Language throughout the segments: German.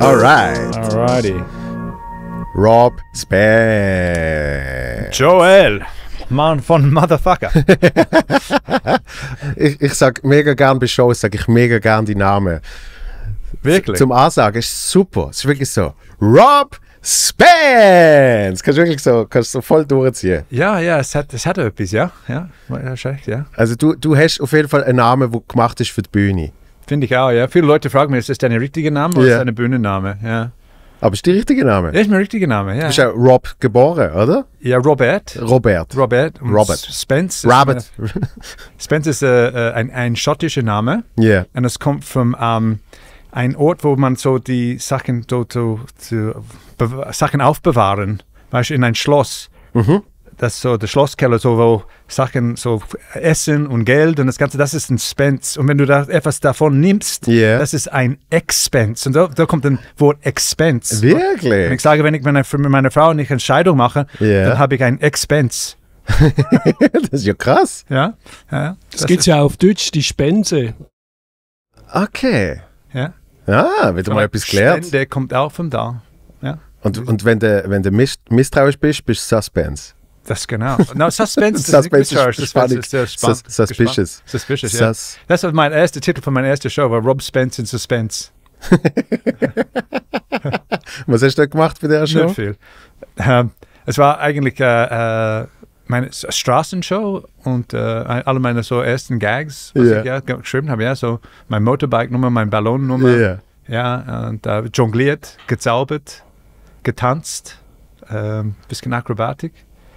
Alright. Alrighty. Rob Spare. Joel. Mann von Motherfucker. ich, ich sag mega gern bei Shows, sag ich mega gern die Namen. Wirklich? Zum Ansagen ist super. Es ist wirklich so. Rob Spence! Kannst du wirklich so, kannst so voll durchziehen. Ja, ja, es hat, es hat etwas, ja. ja, ja. Also du, du hast auf jeden Fall einen Namen, der gemacht ist für die Bühne. Finde ich auch, ja. Viele Leute fragen mich, ist das dein richtiger Name oder ja. ist das dein Bühnenname? Ja. Aber ist der richtige Name? Ja, ist mein richtiger Name, ja. Du bist ja Rob geboren, oder? Ja, Robert. Robert. Robert. Und Robert. Spence. Robert. Spence ist äh, äh, ein, ein schottischer Name. Ja. Yeah. Und es kommt vom... Um, ähm, ein Ort, wo man so die Sachen, so, so, so Sachen aufbewahren, weißt du, in ein Schloss. Mhm. Das so der Schlosskeller, so wo Sachen, so Essen und Geld und das Ganze, das ist ein Spence. Und wenn du da etwas davon nimmst, yeah. das ist ein Expense. Und da, da kommt ein Wort Expense. Wirklich? Und ich sage, wenn ich meine, mit meiner Frau nicht Entscheidung mache, yeah. dann habe ich ein Expense. das ist ja krass. Ja. ja das, das gibt es ja auf Deutsch, die Spense. Okay. Ja. Ah, wieder mal etwas gelernt. Der kommt auch von Da. Ja. Und, und wenn du wenn de misstrauisch bist, bist du Suspense. Das genau. No, Suspense, das Suspense ist, nicht spannend. ist spannend. Sus suspicious. Suspicious, ja. Sus das war mein erster Titel von meiner ersten Show, war Rob Spence in Suspense. Was hast du da gemacht für der Show? Nicht viel. Ähm, es war eigentlich äh, äh, meine Straßenshow und äh, alle meine so ersten Gags, was yeah. ich ja, geschrieben habe, ja, so mein Motorbike-Nummer, mein Ballonnummer, yeah. ja, und äh, jongliert, gezaubert, getanzt, äh, bisschen Akrobatik,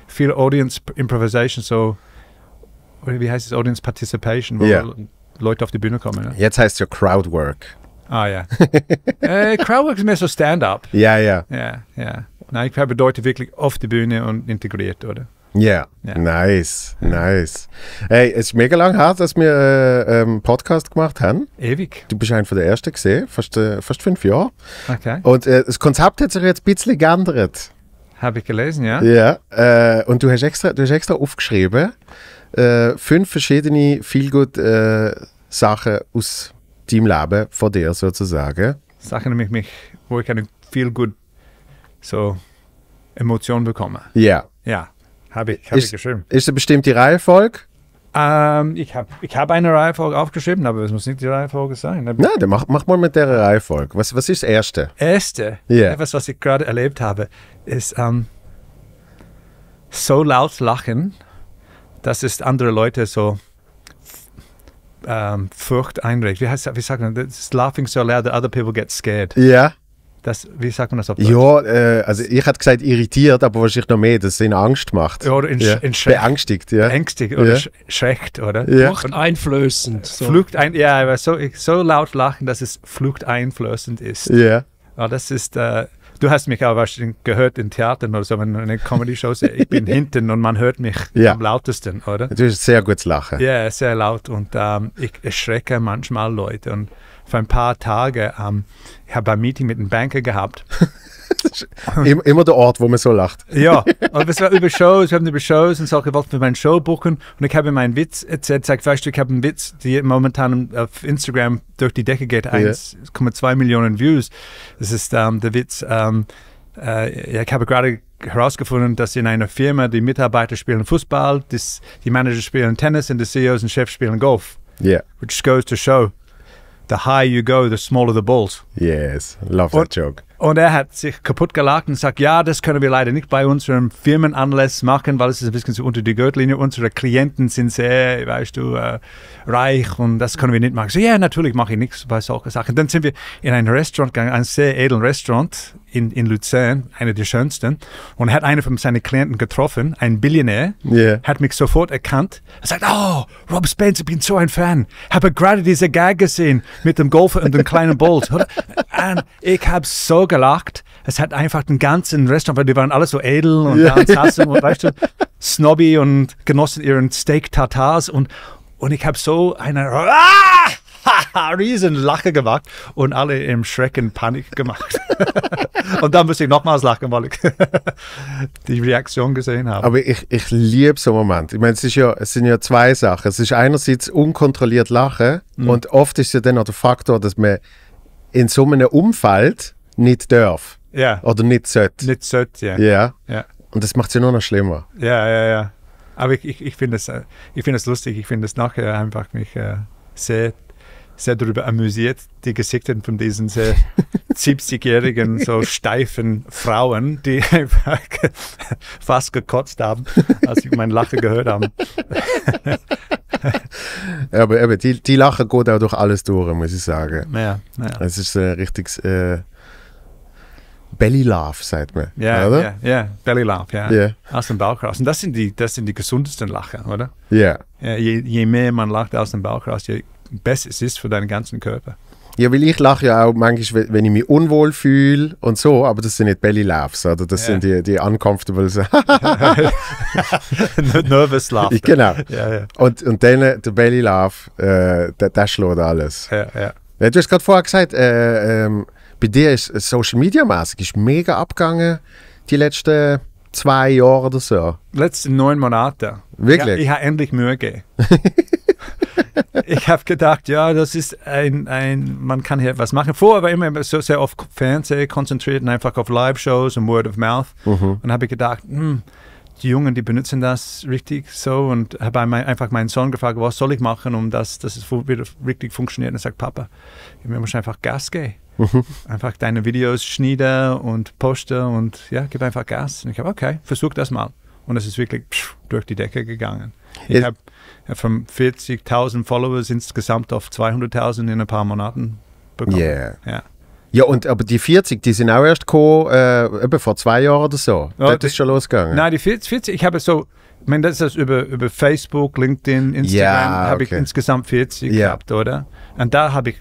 viel Audience Improvisation, so, wie heißt es, Audience Participation, wo yeah. Leute auf die Bühne kommen. Ja? Jetzt heißt es ja Crowdwork. Ah ja. äh, Crowdwork ist mehr so Stand-up. Ja, ja. Ja, ja. Nein, ich bedeutet wirklich auf die Bühne und integriert, oder? Yeah. Ja. Nice, nice. Hey, es ist mega lang her, dass wir äh, einen ähm, Podcast gemacht haben. Ewig. Du bist einer der ersten gesehen, fast, äh, fast fünf Jahre. Okay. Und äh, das Konzept hat sich jetzt ein bisschen geändert. Habe ich gelesen, ja. Ja. Äh, und du hast extra, du hast extra aufgeschrieben, äh, fünf verschiedene vielgut äh, Sachen aus deinem Leben von dir sozusagen. Sachen, die mich, wo ich eine viel gut so Emotion bekomme. Ja. Yeah. Ja. Habe ich, hab ist, ich geschrieben. Ist eine bestimmte Reihenfolge? Ähm, ich habe ich hab eine Reihenfolge aufgeschrieben, aber es muss nicht die Reihenfolge sein. Nein, dann mach, mach mal mit der Reihenfolge. Was, was ist das Erste? Erste? Yeah. Etwas, was ich gerade erlebt habe, ist ähm, so laut lachen, dass es andere Leute so ähm, Furcht einregt. Wie heißt das? Wie sagt man? It's laughing so loud that other people get scared. Ja. Yeah. Das, wie sagt man das auf Deutsch? Ja, äh, also ich hätte gesagt irritiert, aber wahrscheinlich noch mehr, dass es ihnen Angst macht. Ja, oder in, ja. in Beängstigt, ja. Beängstigt oder ja. Sch oder? Ja. Macht einflößend. So. Flugt ein, ja, aber so, so laut lachen, dass es flugt einflößend ist. Ja. ja das ist, äh, du hast mich aber gehört in Theatern oder so, wenn in Comedy-Shows, ich bin hinten und man hört mich ja. am lautesten, oder? Du hast sehr gutes Lachen. Ja, sehr laut und ähm, ich erschrecke manchmal Leute und für ein paar Tage, ähm, ich habe ein Meeting mit einem Banker gehabt. Immer der Ort, wo man so lacht. Ja, aber es war über Shows, wir haben über Shows und solche, ich wollte für meine Show buchen und ich habe ihm meinen Witz erzählt, sagt, weißt du, ich habe einen Witz, der momentan auf Instagram durch die Decke geht, 1,2 yeah. Millionen Views. Das ist ähm, der Witz, ähm, äh, ich habe gerade herausgefunden, dass in einer Firma die Mitarbeiter spielen Fußball, die Manager spielen Tennis und die CEOs und Chefs spielen Golf. Yeah. Which goes to show the higher you go, the smaller the balls. Yes, love that joke. Und er hat sich kaputt gelacht und sagt, ja, das können wir leider nicht bei unserem Firmenanlass machen, weil es ist ein bisschen so unter die Gürtellinie. Unsere Klienten sind sehr, weißt du, äh, reich und das können wir nicht machen. So, ja, natürlich mache ich nichts bei solchen Sachen. Dann sind wir in ein Restaurant gegangen, ein sehr edlen Restaurant in, in Luzern, einer der schönsten, und hat einen von seinen Klienten getroffen, ein Billionär, yeah. hat mich sofort erkannt. Er sagt, oh, Rob Spence, ich bin so ein Fan. Habe gerade diese Gag gesehen mit dem Golfer und dem kleinen Bolt. und ich habe so gelacht. Es hat einfach den ganzen Restaurant, weil die waren alle so edel und yeah. saßen und weißt du, snobby und genossen ihren Steak Tatars und, und ich habe so eine... Ah! riesen Lache gemacht und alle im Schrecken Panik gemacht. und dann musste ich nochmals lachen, weil ich die Reaktion gesehen habe. Aber ich, ich liebe so einen Moment. Ich meine, es, ist ja, es sind ja zwei Sachen. Es ist einerseits unkontrolliert Lachen mhm. und oft ist ja dann auch der Faktor, dass man in so einem Umfeld nicht darf. Ja. Oder nicht sollte. Nicht sollte, ja. ja. Und das macht es ja nur noch schlimmer. Ja, ja, ja. Aber ich, ich, ich finde es find lustig. Ich finde es nachher einfach mich äh, sehr sehr darüber amüsiert, die Gesichter von diesen sehr 70-jährigen, so steifen Frauen, die einfach fast gekotzt haben, als sie mein Lachen gehört haben. ja, aber eben, die, die Lachen geht auch durch alles durch, muss ich sagen. Ja, ja. Es ist ein äh, richtiges äh, Belly Laugh, sagt man. Ja, oder? ja, ja. Belly Laugh, ja. ja. Aus dem Bauch raus. Und das sind die, das sind die gesundesten Lachen, oder? Ja. ja je, je mehr man lacht aus dem Bauch raus, je besser ist für deinen ganzen Körper. Ja, weil ich lache ja auch manchmal, wenn ich mich unwohl fühle und so, aber das sind nicht Belly Laughs, oder? Das yeah. sind die, die uncomfortable Nervous Laugh. Genau. Ja, ja. Und, und dann der Belly Laugh, äh, der, der schlägt alles. Ja, ja. Du hast gerade vorher gesagt, äh, ähm, bei dir ist äh, Social Media mäßig ist mega abgegangen die letzten zwei Jahre oder so. Letzten neun Monate. Wirklich? Ich, ich habe endlich Mühe gegeben. ich habe gedacht, ja, das ist ein, ein, man kann hier was machen. Vorher war immer so sehr auf Fernsehen konzentriert und einfach auf Live-Shows und Word of Mouth. Mhm. Und habe ich gedacht, hm, die Jungen, die benutzen das richtig so und habe einfach meinen Sohn gefragt, was soll ich machen, um das, dass es wieder richtig funktioniert. Und er sagt, Papa, ich müssen einfach Gas geben. Mhm. Einfach deine Videos schneiden und posten und ja, gib einfach Gas. Und ich habe, okay, versuch das mal. Und es ist wirklich, psch, durch die Decke gegangen. Ich habe von 40.000 Followers insgesamt auf 200.000 in ein paar Monaten bekommen. Yeah. Ja. Ja, und aber die 40, die sind auch erst gekommen, äh, vor zwei Jahren oder so. Ja, das die, ist schon losgegangen. Nein, die 40, ich habe so, ich meine, das ist über, über Facebook, LinkedIn, Instagram, ja, habe ich insgesamt 40 ja. gehabt, oder? Und da habe ich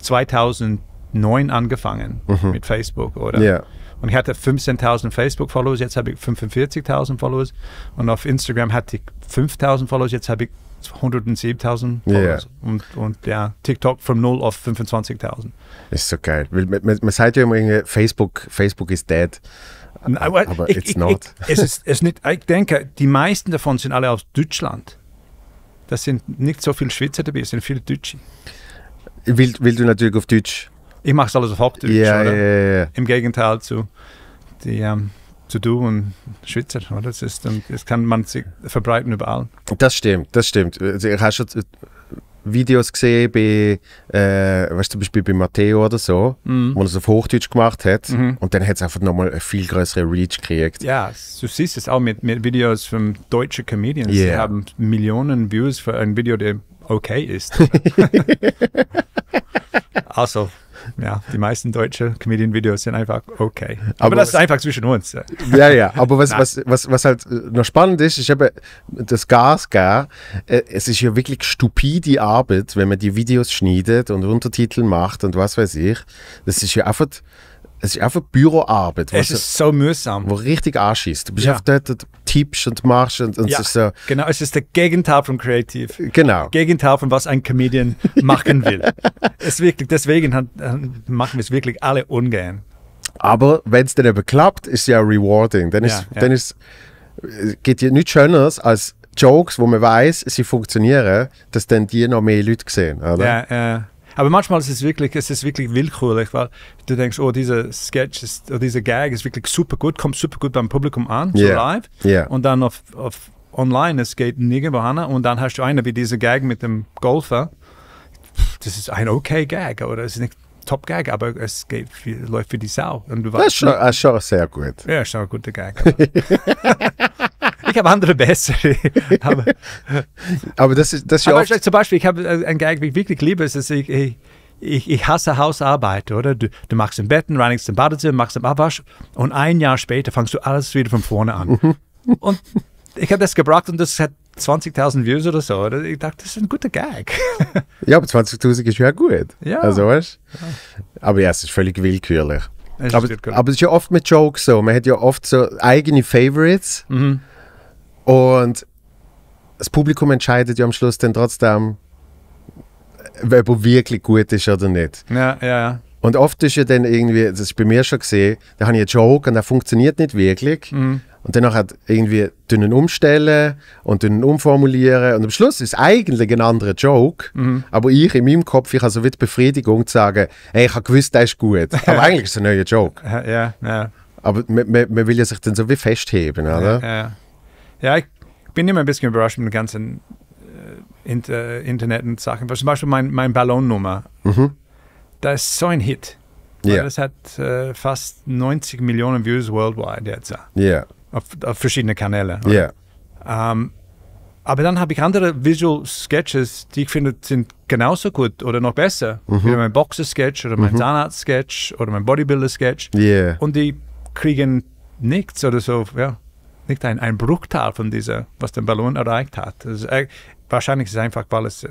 2009 angefangen mhm. mit Facebook, oder? Ja. Und ich hatte 15.000 Facebook-Follows, jetzt habe ich 45.000 Follows. Und auf Instagram hatte ich 5.000 Follows, jetzt habe ich 107.000 Follows. Yeah. Und, und ja, TikTok von 0 auf 25.000. Ist so geil. Weil man, man sagt ja immer, Facebook, Facebook ist dead. Aber, aber ich, it's ich, not. Ich, es ist, es nicht, ich denke, die meisten davon sind alle aus Deutschland. Das sind nicht so viele Schweizer dabei, es sind viele Deutsche. Will, will du natürlich auf Deutsch ich mache es alles auf Hochdeutsch, yeah, oder? Yeah, yeah. Im Gegenteil zu die ähm, zu du und Schweizer, oder? Das, ist, das kann man sich verbreiten überall. Das stimmt, das stimmt. Also, ich habe schon äh, Videos gesehen bei, äh, weißt, zum Beispiel bei Matteo oder so, mm. wo er es auf Hochdeutsch gemacht hat mm -hmm. und dann hat es einfach nochmal eine viel größere Reach gekriegt. Ja, du siehst es auch mit, mit Videos von deutschen Comedians. Yeah. Sie haben Millionen Views für ein Video, der okay ist. also ja, die meisten deutsche Comedian-Videos sind einfach okay. Aber, aber das ist einfach zwischen uns. Ja, ja, aber was, was, was, was halt äh, noch spannend ist, ich habe das Gas, gell? Äh, es ist ja wirklich stupide Arbeit, wenn man die Videos schneidet und Untertitel macht und was weiß ich. Das ist ja einfach es ist einfach Büroarbeit. Es ist so mühsam. Wo richtig Arsch ist. Du bist ja. einfach dort und tippst und machst und, und ja, so. Genau, es ist der Gegenteil von Kreativ. Genau. Gegenteil von was ein Comedian machen will. es wirklich, deswegen äh, machen wir es wirklich alle ungern. Aber wenn es dann eben klappt, ist es ja rewarding. Dann ist, ja, Dann ist, geht ja nichts Schöneres als Jokes, wo man weiß, sie funktionieren, dass dann die noch mehr Leute sehen. Oder? Ja, ja. Aber manchmal ist es wirklich, es ist wirklich willkürlich, weil du denkst, oh, dieser Sketch ist, oh, dieser Gag ist wirklich super gut, kommt super gut beim Publikum an, so yeah. live. Yeah. Und dann auf, auf online, es geht nirgendwo hin. Und dann hast du eine wie dieser Gag mit dem Golfer. Das ist ein okay Gag, oder? Es ist nicht Top Gag, aber es geht für, läuft für die Sau. Und du das ist schon, sehr gut. Ja, schon ein guter Gag. ich habe andere bessere. aber, aber das ist, das ist ja also zum Beispiel, ich habe äh, ein Gag, ich wirklich liebe, ist, dass ich, ich ich, hasse Hausarbeit, oder? Du, du machst im Betten, reinigst im Badezimmer, machst im Abwasch und ein Jahr später fangst du alles wieder von vorne an. Mhm. und ich habe das gebracht und das hat 20.000 Views oder so. Oder? Ich dachte, das ist ein guter Gag. ja, aber 20.000 ist ja gut. Ja. Also, weißt? Aber ja, es ist völlig willkürlich. Es ist aber, aber, es ist ja oft mit Jokes so. Man hat ja oft so eigene Favorites. Mhm. Und das Publikum entscheidet ja am Schluss dann trotzdem, ob er wirklich gut ist oder nicht. Ja, ja, ja. Und oft ist ja dann irgendwie, das ist bei mir schon gesehen, da habe ich einen Joke und der funktioniert nicht wirklich. Mhm. Und dann hat irgendwie dünnen umstellen und dünnen umformulieren. Und am Schluss ist eigentlich ein anderer Joke. Mhm. Aber ich in meinem Kopf, ich habe so die Befriedigung zu sagen, hey, ich habe gewusst, der ist gut. Aber eigentlich ist es ein neuer Joke. Ja, ja. Aber man, man, man will ja sich dann so wie festheben, oder? Ja, ja. Ja, ich bin immer ein bisschen überrascht mit den ganzen äh, Inter Internet und Sachen. Zum Beispiel mein, mein Ballonnummer. Mhm. Da ist so ein Hit. Yeah. Das hat äh, fast 90 Millionen Views worldwide jetzt. Yeah. Auf, auf verschiedene Kanäle. Yeah. Ähm, aber dann habe ich andere Visual Sketches, die ich finde, sind genauso gut oder noch besser. Mhm. Wie mein Boxer-Sketch oder mein mhm. Zahnarzt-Sketch oder mein Bodybuilder-Sketch. Yeah. Und die kriegen nichts oder so. Ja nicht ein, ein Bruchteil von dieser, was den Ballon erreicht hat. Ist, äh, wahrscheinlich ist es einfach, weil es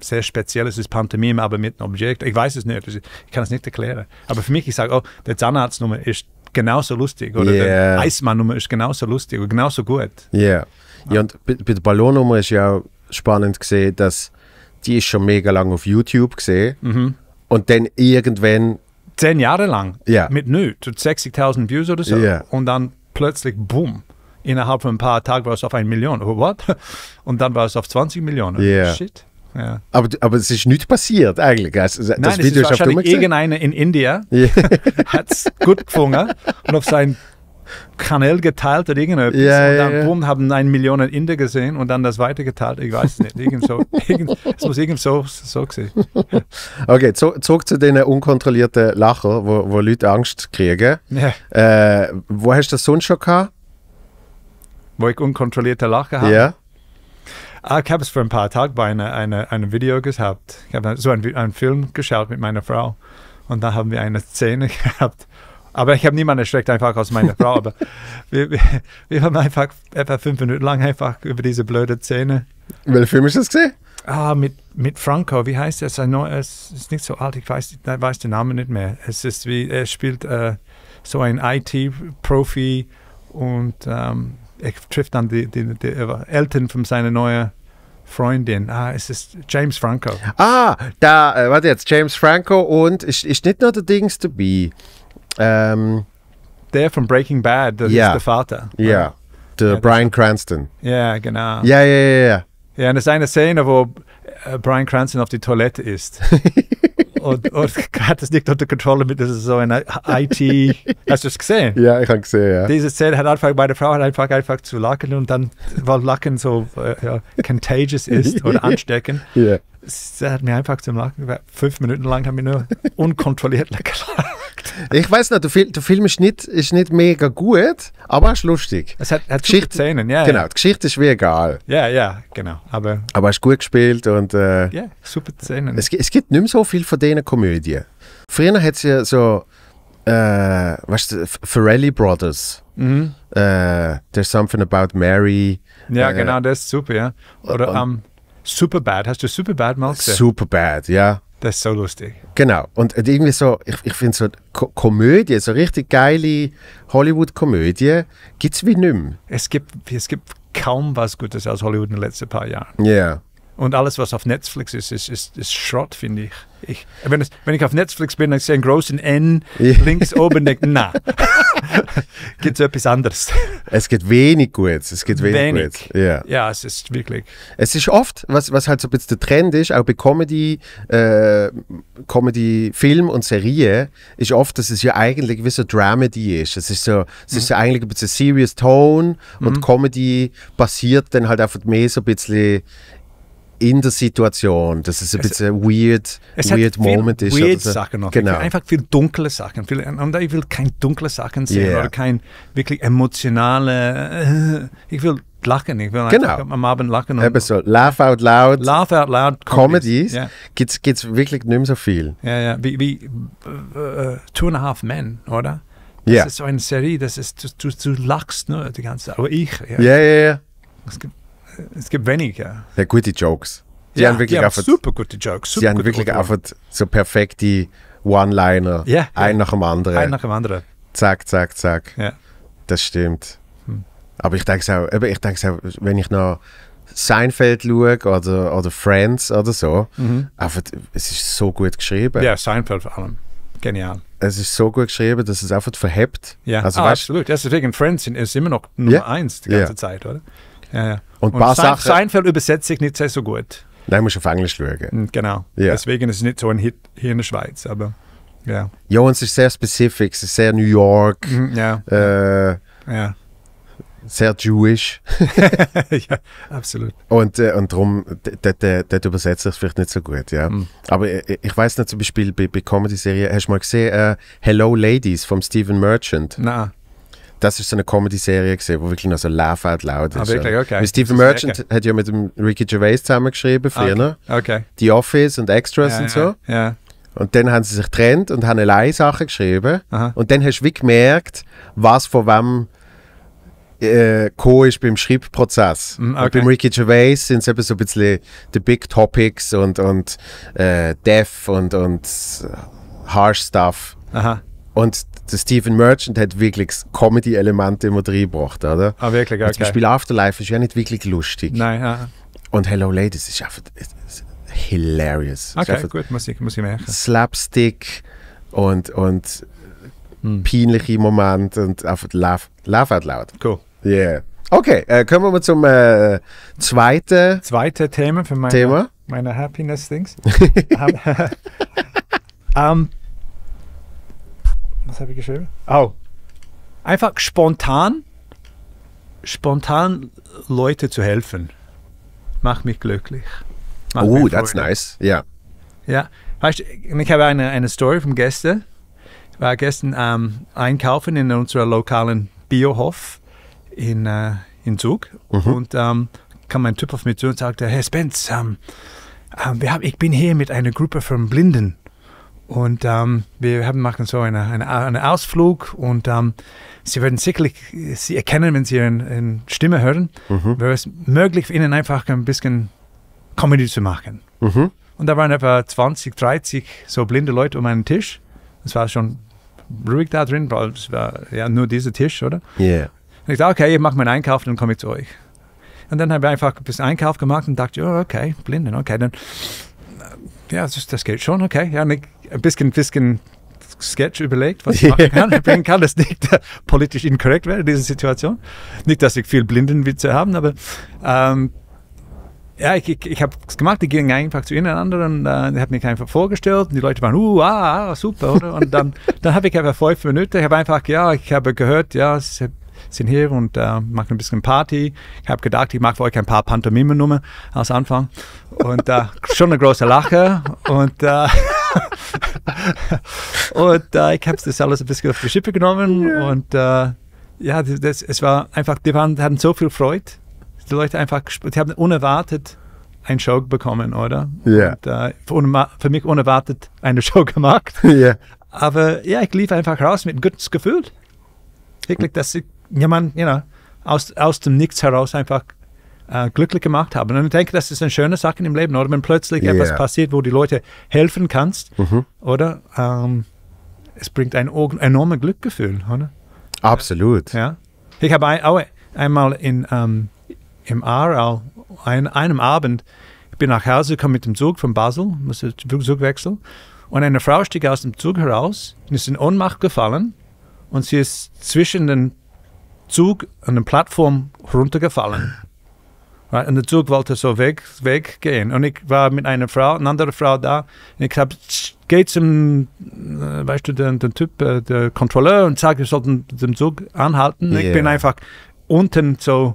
sehr speziell ist, es ist Pantomime, aber mit einem Objekt. Ich weiß es nicht, ich kann es nicht erklären. Aber für mich, ich sage, oh, der Zahnarztnummer ist genauso lustig oder yeah. der Eismannnummer ist genauso lustig und genauso gut. Yeah. Ja. Ja, und bei der Ballonnummer ist ja spannend gesehen, dass die ist schon mega lang auf YouTube gesehen mhm. und dann irgendwann zehn Jahre lang yeah. mit nö, 60.000 Views oder so yeah. und dann plötzlich boom innerhalb von ein paar Tagen war es auf 1 Million. Oh, what? Und dann war es auf 20 Millionen. Yeah. Shit. Ja. Aber, aber es ist nichts passiert eigentlich. Also, das, Nein, das Video es ist wahrscheinlich irgendeiner in India yeah. hat es gut gefunden und auf seinen Kanal geteilt oder irgendetwas. Yeah, und dann yeah. boom, haben eine Million Inder gesehen und dann das weitergeteilt. Ich weiß nicht. Irgend so, irgend, es muss irgendwie so, so gesehen. okay, zu, zurück zu den unkontrollierten Lacher, wo, wo Leute Angst kriegen. Yeah. Äh, wo hast du das sonst schon gehabt? wo ich unkontrollierte Lache habe. Ja. Ah, ich habe es vor ein paar Tagen bei einer, einer, einem Video gehabt. Ich habe so einen, einen Film geschaut mit meiner Frau und da haben wir eine Szene gehabt. Aber ich habe niemanden erschreckt, einfach aus meiner Frau. Aber wir, wir, wir, haben einfach etwa fünf Minuten lang einfach über diese blöde Szene. Welcher Film ist das gesehen? Ah, mit, mit Franco, wie heißt das? Es ist nicht so alt, ich weiß, ich weiß den Namen nicht mehr. Es ist wie, er spielt äh, so ein IT-Profi und ähm, er trifft dann die, die, die Eltern von seiner neuen Freundin. Ah, es ist James Franco. Ah, da, äh, warte jetzt, James Franco und ist, ist nicht nur der Dings dabei. Ähm, der von Breaking Bad, das yeah. ist der Vater. Ja, yeah. der ja, Brian Cranston. Ja, genau. Ja, ja, ja, ja. Ja, und es ist eine Szene, wo äh, Brian Cranston auf die Toilette ist. und, und hat es nicht unter Kontrolle mit das so einer IT. Hast du es gesehen? Ja, ich habe gesehen, ja. Diese Szene hat einfach, meine Frau hat einfach, einfach zu lachen und dann, weil Lachen so äh, ja, contagious ist oder ansteckend, yeah es hat mir einfach zum Lachen gebracht. Fünf Minuten lang habe ich nur unkontrolliert gelacht. Ich weiß noch, der Film, der Film ist, nicht, ist nicht mega gut, aber er ist lustig. Es hat, hat Geschichte, Szenen, ja. Genau, ja. die Geschichte ist wie egal. Ja, ja, genau. Aber, aber er ist gut gespielt und. Äh, ja, super Szenen. Es, es gibt nicht mehr so viel von diesen Komödien. Früher hat es ja so. Äh, weißt du, Ferrelli Brothers. Mhm. Äh, There's Something About Mary. Ja, äh, genau, das ist super, ja. Oder am. Um, Superbad, hast du Superbad mal gesehen? Superbad, ja. Das ist so lustig. Genau. Und irgendwie so, ich, ich finde so Ko Komödie, so richtig geile Hollywood-Komödie, gibt es wie nicht Es gibt, es gibt kaum was Gutes aus Hollywood in den letzten paar Jahren. Ja. Yeah. Und alles, was auf Netflix ist, ist, ist, ist Schrott, finde ich. ich wenn, es, wenn, ich auf Netflix bin, dann sehe ich einen großen N links oben und denke, na, gibt es etwas anderes. Es geht wenig gut. Es geht wenig, wenig. Gutes. Ja. ja, es ist wirklich. Es ist oft, was, was halt so ein bisschen der Trend ist, auch bei Comedy, äh, Comedy, Film und Serie, ist oft, dass es ja eigentlich wie so Dramedy ist. Es ist so, es mhm. ist ja eigentlich ein bisschen Serious Tone und mhm. Comedy basiert dann halt einfach mehr so ein bisschen in der Situation, dass es ein es, bisschen weird, weird Moment ist. Weird so. Sachen noch. Genau. Einfach viel dunkle Sachen. Viel, und ich will keine dunkle Sachen sehen yeah. oder kein wirklich emotionale. Äh, ich will lachen. Ich will genau. am Abend lachen. Eben so, laugh out loud. Laugh out loud. Comedies, Comedies yeah. gibt's gibt's wirklich nicht mehr so viel. Ja, ja. Wie, wie uh, Two and a Half Men, oder? Das yeah. ist so eine Serie, das ist, du, du, du lachst nur die ganze Zeit. Aber ich. Ja, ja, ja. Es gibt es gibt weniger. Ja, gute Jokes. Die ja, haben wirklich die haben einfach, super gute Jokes. Super die haben wirklich Jokes. einfach so perfekte One-Liner. Ja, ja. Ein nach dem anderen. Ein nach dem anderen. Zack, zack, zack. Ja. Das stimmt. Hm. Aber ich denke auch, ich denke auch, wenn ich noch Seinfeld schaue oder, oder Friends oder so, mhm. einfach, es ist so gut geschrieben. Ja, Seinfeld vor allem. Genial. Es ist so gut geschrieben, dass es einfach verhebt. Ja, also, ah, weißt, absolut. Deswegen Friends ist immer noch Nummer ja. eins die ganze ja. Zeit, oder? Ja, ja. Und, und paar Sein Sachen. Seinfeld übersetzt sich nicht sehr so gut. Nein, muss auf Englisch schauen. Mm, genau. Ja. Deswegen ist es nicht so ein Hit hier in der Schweiz, aber ja. Ja, und es ist sehr spezifisch, es ist sehr New York. Mhm, ja. Äh, ja. Sehr Jewish. ja, absolut. Und, äh, und darum, dort übersetzt es vielleicht nicht so gut, ja. Mhm. Aber äh, ich, ich weiß nicht, zum Beispiel bei, bei Comedy-Serien, hast du mal gesehen, äh, Hello Ladies von Stephen Merchant? Nein. Das ist so eine Comedy-Serie, gesehen, wo wirklich noch so Laugh Out Loud ah, ist. Ah, wirklich? Okay. Weil Stephen Merchant okay. hat ja mit dem Ricky Gervais zusammengeschrieben, früher. Okay. Ne? okay. Die Office und Extras ja, und so. Ja. Und dann haben sie sich getrennt und haben allein Sachen geschrieben. Aha. Und dann hast du wie gemerkt, was von wem äh, ist beim Schreibprozess. Mm, okay. Und beim Ricky Gervais sind es eben so ein bisschen die Big Topics und, und äh, Death und, und äh, Harsh Stuff. Aha. Und der also Stephen Merchant hat wirklich Comedy-Elemente immer reingebracht, oder? Ah, wirklich, okay. Und zum Beispiel Afterlife ist ja nicht wirklich lustig. Nein, ja. Und Hello Ladies ist einfach hilarious. Okay, gut, muss ich, muss ich merken. Slapstick und, und hm. peinliche Momente und einfach laugh, laugh out loud. Cool. Yeah. Okay, äh, kommen wir zum äh, zweiten zweite Thema für meine, Thema. meine Happiness-Things. um, ähm, was habe ich geschrieben? Oh. Einfach spontan, spontan Leute zu helfen. Macht mich glücklich. Macht oh, that's nice. Ja. Yeah. Ja. ich habe eine, eine Story von gestern. Ich war gestern ähm, einkaufen in unserer lokalen Biohof in, äh, in Zug. Mhm. Und ähm, kam ein Typ auf mich zu und sagte, Hey Spence, ähm, äh, wir haben, ich bin hier mit einer Gruppe von Blinden. Und ähm, wir haben machen so einen eine, eine Ausflug und ähm, Sie werden sicherlich Sie erkennen, wenn Sie Ihre Stimme hören, mhm. wäre es möglich, für Ihnen einfach ein bisschen Comedy zu machen. Mhm. Und da waren etwa 20, 30 so blinde Leute um einen Tisch. Es war schon ruhig da drin, weil es war ja nur dieser Tisch, oder? Ja. Yeah. Und ich dachte, okay, ich mache meinen Einkauf, dann komme ich zu euch. Und dann habe ich einfach ein bisschen Einkauf gemacht und dachte, oh, okay, Blinden, okay, dann ja, das, das geht schon, okay. Ja, ein bisschen, bisschen Sketch überlegt, was ich machen kann. Bringen kann, das nicht äh, politisch inkorrekt wäre, diese Situation. Nicht, dass ich viel Blindenwitze haben, aber ähm, ja, ich, ich, ich habe es gemacht, die gingen einfach zu ihnen und äh, habe mich einfach vorgestellt und die Leute waren, uh, ah, ah super, oder? Und dann, dann habe ich einfach fünf Minuten, ich habe einfach, ja, ich habe gehört, ja, es ist sind hier und äh, machen ein bisschen Party. Ich habe gedacht, ich mache für euch ein paar Pantomime-Nummer als Anfang. Und äh, schon eine große Lache. Und, äh, und äh, ich habe das alles ein bisschen auf die Schippe genommen. Ja. Und äh, ja, das, das, es war einfach, die waren, hatten so viel Freude. Die Leute einfach, die haben unerwartet einen Show bekommen, oder? Ja. Yeah. Äh, für mich unerwartet eine Show gemacht. Ja. Yeah. Aber ja, ich lief einfach raus mit einem guten Gefühl. Wirklich, dass ich jemand you know, aus, aus dem Nichts heraus einfach äh, glücklich gemacht haben. Und ich denke, das ist eine schöne Sache im Leben, oder? Wenn plötzlich yeah. etwas passiert, wo die Leute helfen kannst, mhm. oder? Ähm, es bringt ein enormes Glückgefühl, oder? Absolut. Ja. Ich habe ein, auch oh, einmal in, ähm, im Aarau, an einem Abend, ich bin nach Hause gekommen mit dem Zug von Basel, musste den Zug wechseln, und eine Frau stieg aus dem Zug heraus und ist in Ohnmacht gefallen und sie ist zwischen den Zug an der Plattform runtergefallen. Right? Und der Zug wollte so weg, weggehen. Und ich war mit einer Frau, einer anderen Frau da. Und ich habe, geh zum, äh, weißt du, den, den Typ, äh, der Kontrolleur und sag, wir sollten den Zug anhalten. Yeah. Ich bin einfach unten so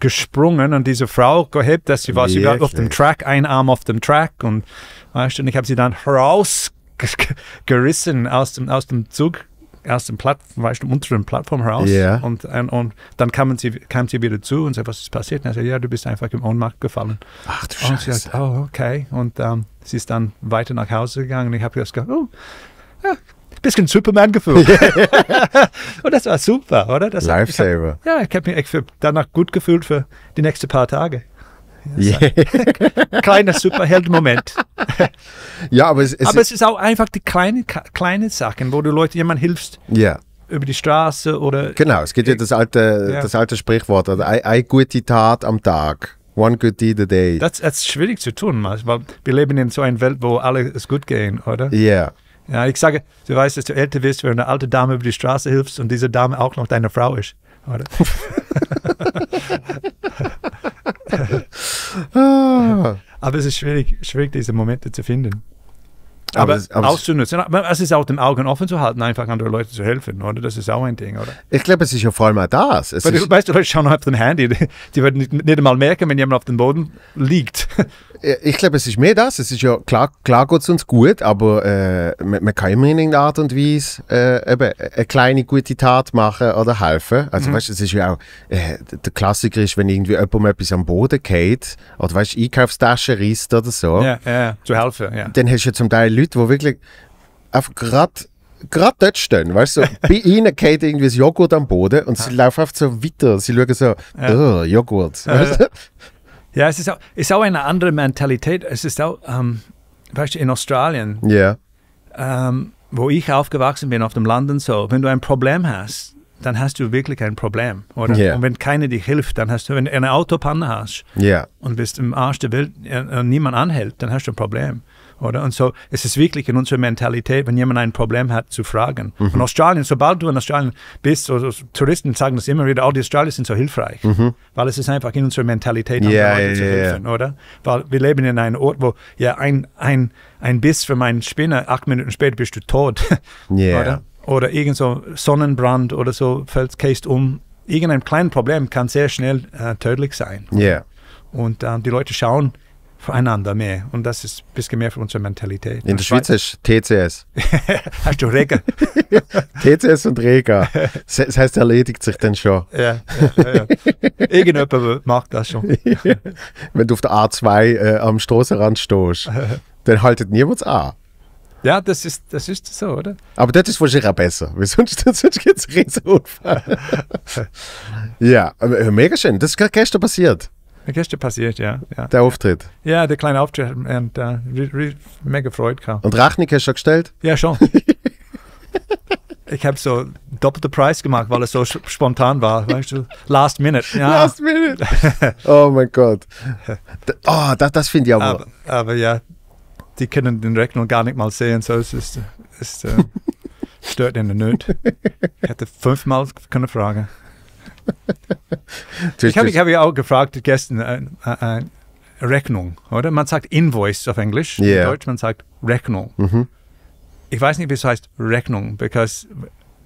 gesprungen und diese Frau gehebt, dass sie war, sie war auf dem Track, ein Arm auf dem Track und, weißt du, und ich habe sie dann rausgerissen aus dem, aus dem Zug erst Plattform, weißt du, unteren Plattform heraus. Yeah. Und, und, und, dann kamen sie, kam sie wieder zu und sagte, was ist passiert? Und er sagte, ja, du bist einfach im Ohnmacht gefallen. Ach du Scheiße. Und sie sagt, oh, okay. Und ähm, sie ist dann weiter nach Hause gegangen und ich habe gesagt, oh, ja, bisschen Superman-Gefühl. und das war super, oder? Das Lifesaver. Hat, ich hab, ja, ich habe mich echt für, danach gut gefühlt für die nächsten paar Tage. Yeah. Kleiner Superheld-Moment. ja, aber es, es, aber es ist auch einfach die kleinen kleine Sachen, wo du Leute jemand hilfst. Ja. Yeah über die Straße oder. Genau, es gibt ja äh, das alte, ja. Das alte Sprichwort, also eine, gute Tat am Tag. One good deed a day. Das, ist schwierig zu tun, weil wir leben in so einer Welt, wo alles gut gehen, oder? Ja. Yeah. Ja, ich sage, du weißt, dass du älter wirst, wenn eine alte Dame über die Straße hilfst und diese Dame auch noch deine Frau ist. Oder? Ah. Aber es ist schwierig, schwierig diese Momente zu finden. Aber, aber, es, aber auszunutzen. Es ist auch den Augen offen zu halten, einfach anderen Leuten zu helfen, oder? Das ist auch ein Ding, oder? Ich glaube, es ist ja vor allem auch das. Es weißt du, Leute schauen auf dem Handy, die werden nicht, nicht einmal merken, wenn jemand auf dem Boden liegt. Äh, ich glaube, es ist mehr das. Es ist ja, klar, klar geht es uns gut, aber äh, man, man, kann immer in irgendeiner Art und Weise äh, eben eine kleine gute Tat machen oder helfen. Also, mhm. weißt es ist ja auch, äh, der Klassiker ist, wenn irgendwie jemandem etwas am Boden geht oder, weißt Einkaufstasche reißt oder so. Ja, ja, zu helfen, Dann hast du ja zum Teil Leute, die wirklich einfach gerade gerade dort stehen, weißt du, bei ihnen geht irgendwie das Joghurt am Boden und sie laufen einfach so weiter. Sie schauen so, ja. Joghurt. Weißt du? Ja, es ist auch, ist auch eine andere Mentalität. Es ist auch, ähm, weißt du, in Australien, yeah. ähm, wo ich aufgewachsen bin, auf dem Land und so, wenn du ein Problem hast, dann hast du wirklich ein Problem. Oder? Yeah. Und wenn keiner dich hilft, dann hast du, wenn du eine Autopanne hast yeah. und bist im Arsch der Welt und äh, äh, niemand anhält, dann hast du ein Problem. Oder? Und so, es ist wirklich in unserer Mentalität, wenn jemand ein Problem hat, zu fragen. Mhm. Und Australien, sobald du in Australien bist, also Touristen sagen das immer wieder, oh, die Australier sind so hilfreich. Mhm. Weil es ist einfach in unserer Mentalität, yeah, anderen Leuten yeah, zu helfen, yeah. oder? Weil wir leben in einem Ort, wo ja ein, ein, ein Biss für meinen Spinner, acht Minuten später bist du tot. yeah. Oder? Oder irgend so Sonnenbrand oder so, fällt Case um. Irgendein kleines Problem kann sehr schnell äh, tödlich sein. Yeah. Und äh, die Leute schauen voneinander mehr. Und das ist ein bisschen mehr für unsere Mentalität. In der Schweiz ist TCS. Hast du Rega? TCS und Rega. Das heißt, erledigt sich dann schon. Ja, ja, ja. Irgendjemand macht das schon. Wenn du auf der A2 äh, am Strassenrand stehst, dann haltet niemand an. Ja, das ist, das ist so, oder? Aber das ist wahrscheinlich auch besser, weil sonst, sonst gibt es einen Riesenunfall. ja, äh, mega schön. Das ist gerade gestern passiert. Gestern passiert, ja, ja. Der Auftritt. Ja, der kleine Auftritt. Und uh, äh, mega Freude gehabt. Und Rachnik hast du schon gestellt? Ja, schon. ich habe so doppelte Preis gemacht, weil es so spontan war. Weißt du? Last Minute. Ja. Last Minute. Oh mein Gott. Oh, das, das finde ich aber. aber. Aber ja, die können den Rechnung gar nicht mal sehen, so es ist, ist äh, stört in der Not. Ich hätte fünfmal können fragen ich habe hab ja auch gefragt gestern, äh, äh, äh, Rechnung, oder? Man sagt Invoice auf Englisch, yeah. in Deutsch man sagt Rechnung. Mhm. Ich weiß nicht, wie es heißt Rechnung, because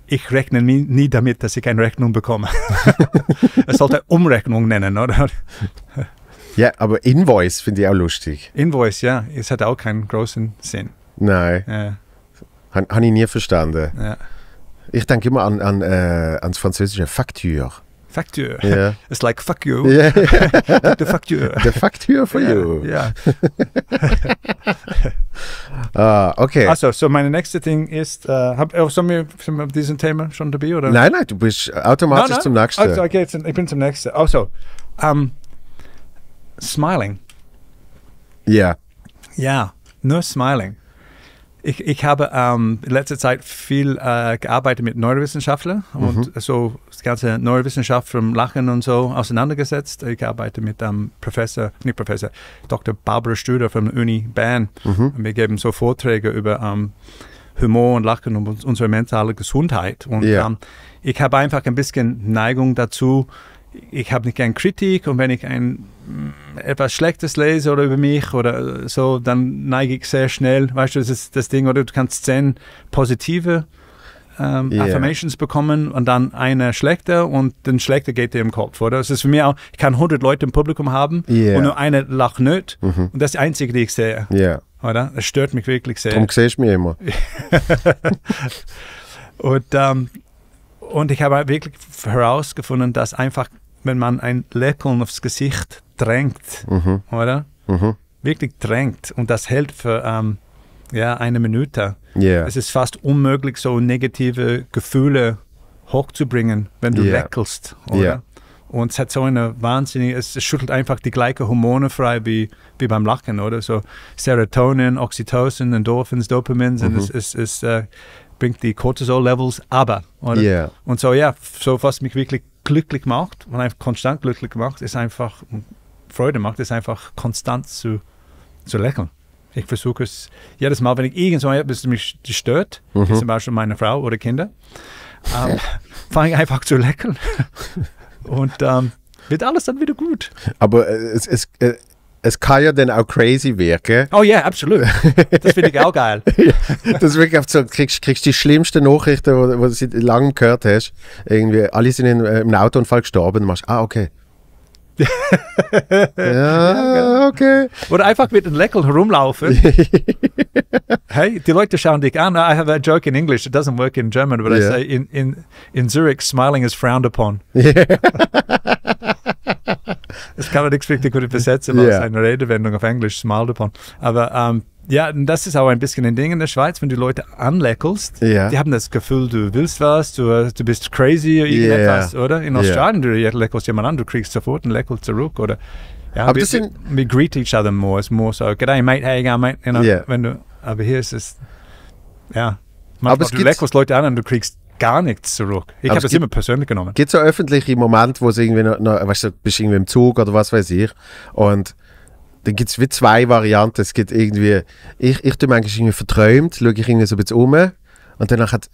ich rechne nie, nie damit, dass ich eine Rechnung bekomme. es sollte Umrechnung nennen, oder? Ja, aber Invoice finde ich auch lustig. Invoice, ja. Es hat auch keinen großen Sinn. Nein. Ja. Habe ich nie verstanden. Ja. Ich denke immer an, an, äh, ans französische Facture. you. Yeah. it's like fuck you. Yeah. the you. The you for yeah, you. Yeah. uh, okay. Also, ah, so my next thing is. uh, oh, some of sollen wir von the Thema schon dabei, oder? Nein, nein, du bist automatisch no, no. zum nächsten. Also, okay, jetzt, ich bin zum nächsten. Also, oh, um, ähm, smiling. Yeah. Yeah. No. smiling. ich, ich habe ähm, in letzter Zeit viel äh, gearbeitet mit Neurowissenschaftlern mhm. und so das ganze Neurowissenschaft vom Lachen und so auseinandergesetzt. Ich arbeite mit ähm, Professor, nicht Professor, Dr. Barbara Stüder von der Uni Bern. Mhm. Wir geben so Vorträge über ähm, Humor und Lachen und unsere mentale Gesundheit. Und yeah. ähm, ich habe einfach ein bisschen Neigung dazu. Ich habe nicht gern Kritik und wenn ich ein äh, etwas Schlechtes lese oder über mich oder äh, so, dann neige ich sehr schnell, weißt du, das ist das Ding, oder du kannst zehn positive ähm, yeah. Affirmations bekommen und dann eine schlechte und den schlechte geht dir im Kopf, oder? Es ist für mich auch, ich kann 100 Leute im Publikum haben yeah. und nur eine lacht nicht mhm. und das ist die einzige, die ich sehe, yeah. oder? Das stört mich wirklich sehr. Darum siehst du mich immer. und, ähm, und ich habe wirklich herausgefunden, dass einfach, wenn man ein Lächeln aufs Gesicht drängt, mhm. oder? Mhm. Wirklich drängt. Und das hält für ähm, ja, eine Minute. Yeah. Es ist fast unmöglich, so negative Gefühle hochzubringen, wenn du yeah. wackelst, oder? Yeah. Und es hat so eine wahnsinnige, es, es schüttelt einfach die gleichen Hormone frei wie, wie beim Lachen, oder? So Serotonin, Oxytocin, Endorphins, Dopamins, mhm. es, es, es äh, bringt die Cortisol-Levels aber, oder? Yeah. Und so, ja, so was mich wirklich glücklich macht und einfach konstant glücklich macht, ist einfach Freude macht, ist einfach konstant zu, zu lächeln. Ich versuche es jedes Mal, wenn ich irgend so etwas mich stört, mhm. wie zum Beispiel meine Frau oder Kinder, ähm, fange ich einfach zu lächeln. Und ähm, wird alles dann wieder gut. Aber äh, es, es, äh, es kann ja dann auch crazy wirken. Oh ja, yeah, absolut. Das finde ich auch geil. das ist wirklich so, kriegst, kriegst die schlimmsten Nachrichten, die du seit langem gehört hast. Irgendwie, alle sind in, äh, im Autounfall gestorben. Du machst, ah, okay. ja, okay. Oder einfach mit einem Lächeln herumlaufen. hey, die Leute schauen dich an. I have a joke in English. It doesn't work in German, but yeah. I say in, in, in Zurich, smiling is frowned upon. Yeah. das kann man nicht wirklich gut übersetzen, weil yeah. es eine Redewendung auf Englisch, smiled upon. Aber um, ehm, Ja, das ist auch ein bisschen ein Ding in der Schweiz, wenn du Leute anleckelst. Yeah. Die haben das Gefühl, du willst was, du, du bist crazy oder irgendetwas, yeah. oder? In Australien, yeah. du leckelst jemanden an, du kriegst sofort einen Leckel zurück, oder? Ja, aber wir, das sind, wir greet each other more, it's more so, g'day mate, hey, g'day mate, you know, yeah. wenn du, aber hier ist es, ja, manchmal aber es du leckelst Leute an und du kriegst gar nichts zurück. Ich habe es immer persönlich genommen. Gibt es so öffentliche Momente, wo es irgendwie noch, noch weißt du, bist irgendwie im Zug oder was weiß ich und dann gibt es wie zwei Varianten. Es gibt irgendwie, ich, ich tue manchmal irgendwie verträumt, schaue ich irgendwie so ein bisschen um. Und dann hat,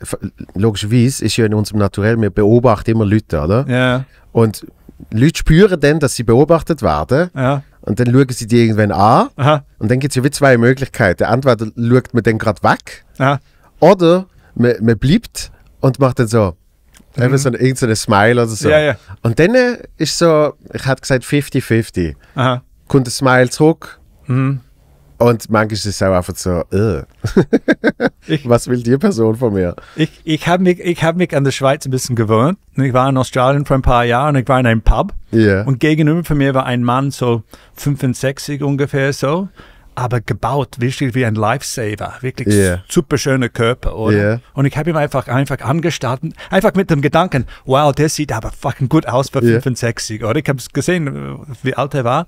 logischerweise ist ja in unserem Naturell, wir beobachten immer Leute, oder? Ja. Und Leute spüren dann, dass sie beobachtet werden. Ja. Und dann schauen sie die irgendwann an. Aha. Und dann gibt es ja wie zwei Möglichkeiten. Entweder schaut man dann gerade weg. Aha. Oder man, man bleibt und macht dann so. Mhm. Eben so ein, Smile oder so. Ja, ja. Und dann ist so, ich hatte gesagt 50-50. Aha kommt ein Smile zurück. Mhm. Und manchmal ist es auch einfach so, äh. ich, was will die Person von mir? Ich, ich habe mich, hab mich an der Schweiz ein bisschen gewöhnt. Ich war in Australien vor ein paar Jahren und ich war in einem Pub. Yeah. Und gegenüber von mir war ein Mann, so 65 ungefähr so, aber gebaut, wirklich wie ein Lifesaver. Wirklich yeah. super schöner Körper, oder? Yeah. Und ich habe ihm einfach, einfach angestarrt, einfach mit dem Gedanken, wow, der sieht aber fucking gut aus für 65, oder? Ich habe gesehen, wie alt er war.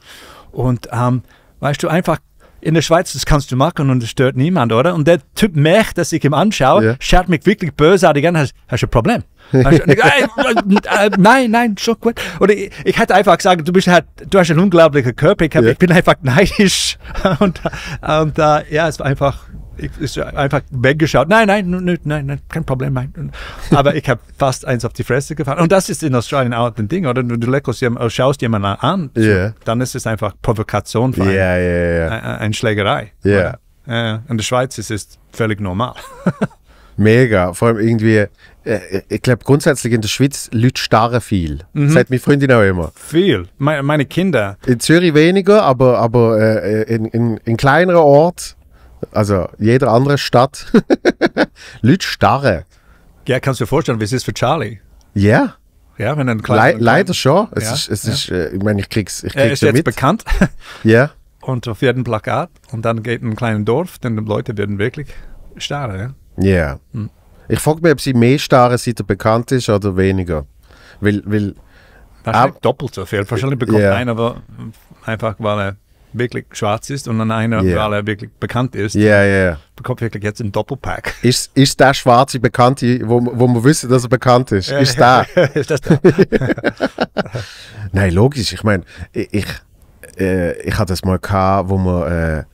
Und ähm, weißt du, einfach in der Schweiz, das kannst du machen und es stört niemand, oder? Und der Typ merkt, dass ich ihm anschaue, ja. schaut mich wirklich bösartig an, hast, hast du ein Problem? Äh, äh, nein, nein, schon gut. Oder ich, ich hätte einfach gesagt, du bist halt, du hast einen unglaublichen Körper, ich, hab, ja. ich bin einfach neidisch. Und, äh, und äh, ja, es war einfach ich ist einfach weggeschaut. Nein, nein, nein, nein, kein Problem, nein. Aber ich habe fast eins auf die Fresse gefahren. Und das ist in Australien auch ein Ding, oder? Du, leckst, äh, schaust jemanden an, so, yeah. dann ist es einfach Provokation, für yeah, yeah, yeah. eine Schlägerei. Yeah. Oder? In der Schweiz ist es völlig normal. Mega, vor allem irgendwie, äh, ich glaube grundsätzlich in der Schweiz, Leute starren viel. Mhm. Seit meine Freundin auch immer. Viel, meine, meine Kinder. In Zürich weniger, aber, aber äh, äh in, in, in kleineren Orten also jeder andere Stadt. Leute starren. Ja, kannst du dir vorstellen, wie es ist für Charlie? Ja. Yeah. Ja, wenn ein Le leider schon. Es ja, ist, es ja. ist, äh, ich meine, ich krieg's, ich krieg's Er ist ja jetzt mit. bekannt. ja. Und auf jedem Plakat. Und dann geht in ein kleines Dorf, denn die Leute werden wirklich starre. Ja. Yeah. Hm. Ich frage mich, ob sie mehr starre, seit er bekannt ist oder weniger. Weil, weil Wahrscheinlich ab, doppelt so viel. Wahrscheinlich bekommt yeah. einer einfach, weil er wirklich schwarz ist und dann einer, yeah. weil er wirklich bekannt ist, yeah, yeah. bekommt wirklich jetzt einen Doppelpack. Ist, ist der Schwarze bekannt, wo, wo man wissen, dass er bekannt ist? Ja, ist der? ist das der? Nein, logisch. Ich meine, ich, äh, ich hatte das mal gehabt, wo man. Äh,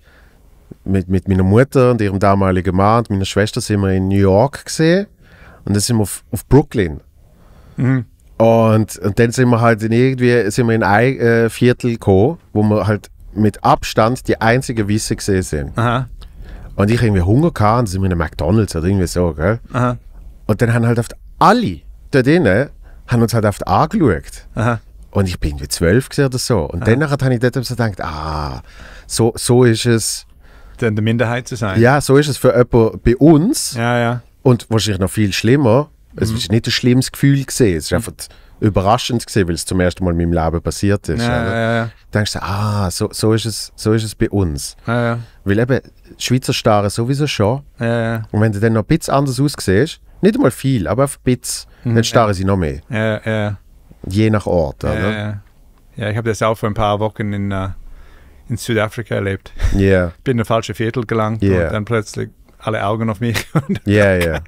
mit, mit meiner Mutter und ihrem damaligen Mann und meiner Schwester sind wir in New York gesehen und dann sind wir auf, auf Brooklyn. Mhm. Und, und dann sind wir halt in irgendwie sind wir in ein äh, Viertel gekommen, wo wir halt mit Abstand die einzigen Weiße gesehen sind. Aha. Und ich irgendwie Hunger gehabt und sind wir einem McDonalds oder irgendwie so, gell? Aha. Und dann haben halt oft alle da drinnen, haben uns halt oft angeschaut. Aha. Und ich bin wie zwölf oder so. Und Aha. danach habe ich dort so gedacht, ah, so, so ist es. Dann der Minderheit zu sein. Ja, so ist es für jemanden bei uns. Ja, ja. Und wahrscheinlich noch viel schlimmer. Es mhm. ist nicht ein schlimmes Gefühl gesehen. Es ist mhm. einfach überraschend gesehen, weil es zum ersten Mal in meinem Leben passiert ist. Ja, Ja, ja. Denkst du, ah, so, so, ist es, so ist es bei uns. Ja, ja. Weil eben Schweizer starren sowieso schon. Ja, Und wenn du dann noch ein bisschen anders aussiehst, nicht einmal viel, aber ein bisschen, mhm. dann starren sie noch mehr. Ja, ja. Je nach Ort, oder? Ja, ich habe das auch vor ein paar Wochen in, uh, in Südafrika erlebt. Yeah. Ich bin in das falsche Viertel gelangt yeah. und dann plötzlich alle Augen auf mich. Ja, ja. Yeah, yeah.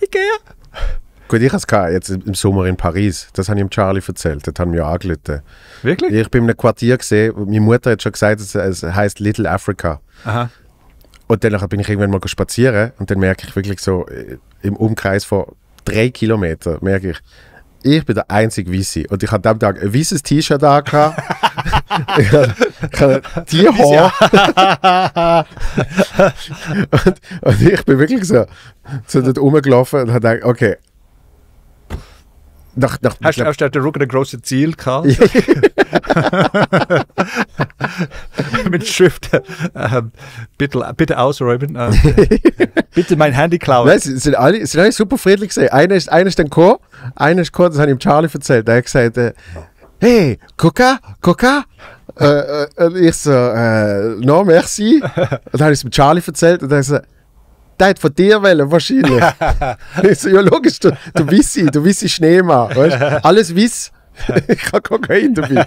Ikea! Gut, ich hatte jetzt im Sommer in Paris. Das habe ich dem Charlie erzählt. Das haben wir angerufen. Wirklich? Ich bin in einem Quartier gesehen. Meine Mutter hat schon gesagt, es, es heißt Little Africa. Aha. Und dann bin ich irgendwann mal spazieren und dann merke ich wirklich so äh, im Umkreis von drei Kilometern, merke ich, ich bin der einzige Weiße. Und ich habe am Tag ein weißes T-Shirt angehabt. ich habe die Haare. und, und, ich bin wirklich so, so dort rumgelaufen und habe gedacht, okay, nach, nach, hast, glaub, hast du der Ruck ein grosses Ziel gehabt? Mit Schrift, äh, bitte, bitte ausräumen. Äh, bitte mein Handy klauen. Nein, sie sind alle, sind alle super friedlich gesehen. Einer ist, einer ist dann gekommen, einer ist gekommen, das habe ich ihm Charlie erzählt. Er hat gesagt, äh, hey, Coca, Coca. Äh, äh ich so, äh, Non, merci. Und dann habe ich es ihm Charlie erzählt und dann hat gesagt, der hat von dir wollen, wahrscheinlich. ich so, ja, logisch, du, du wissi, du wissi Schneemann. Weißt? Alles wiss. ich habe Kokain dabei.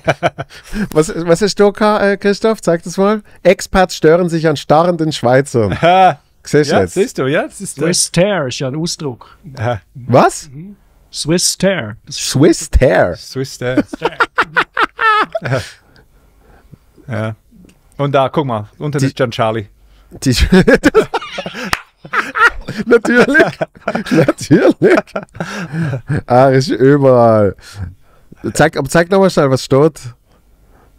Was, was hast du gehabt, äh, Christoph? Zeig das mal. Experts stören sich an starrenden Schweizern. Siehst ja, jetzt? siehst du, ja. Das ist äh, Swiss Tear ist ja ein Ausdruck. Was? Swiss Tear. Swiss Tear. Swiss Tear. ja. Und da, guck mal, unter die, ist John Charlie. Die, natürlich. natürlich. Er ah, ist überall. Zeig, aber zeig nochmal schnell, was steht.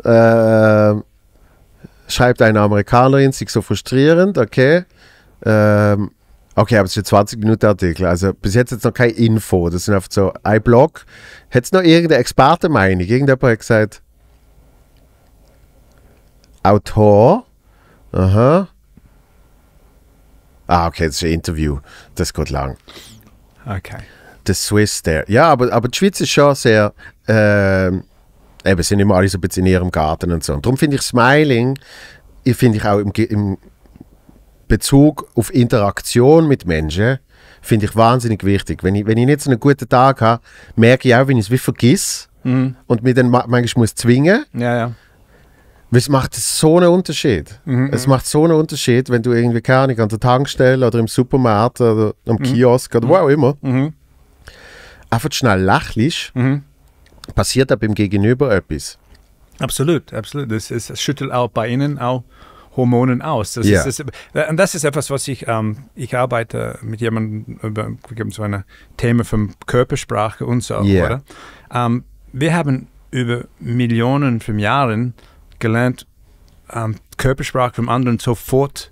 Äh, schreibt eine Amerikanerin, sich so frustrierend, okay. Ähm, okay, aber es ist ein 20-Minuten-Artikel. Also bis jetzt jetzt noch keine Info. Das sind einfach so ein Blog. Hätte es noch irgendeine Expertenmeinung? Irgendjemand hat gesagt, Autor, aha, Ah, okay, das ist ein Interview. Das geht lang. Okay. Das Swiss der. Ja, aber, aber die Schweiz ist schon sehr. Äh, eben, sind immer alle so ein bisschen in ihrem Garten und so. Und darum finde ich Smiling, finde ich auch im, im Bezug auf Interaktion mit Menschen, finde ich wahnsinnig wichtig. Wenn ich, wenn ich nicht so einen guten Tag habe, merke ich auch, wenn ich es wie vergesse mhm. und mir dann manchmal muss zwingen. Ja, ja es macht so einen Unterschied. Mhm. Es mhm. macht so einen Unterschied, wenn du irgendwie, keine Ahnung, an der Tankstelle oder im Supermarkt oder am mhm. Kiosk oder wo mhm. auch immer, mhm. einfach schnell lachlich, mhm. passiert da beim Gegenüber etwas. Absolut, absolut. Das, ist, das schüttelt auch bei Ihnen auch Hormonen aus. Das yeah. ist, das, und das ist etwas, was ich, ähm, ich arbeite mit jemandem über so ein Thema von Körpersprache und so, yeah. ähm, wir haben über Millionen von Jahren gelernt, ähm, Körpersprache vom anderen sofort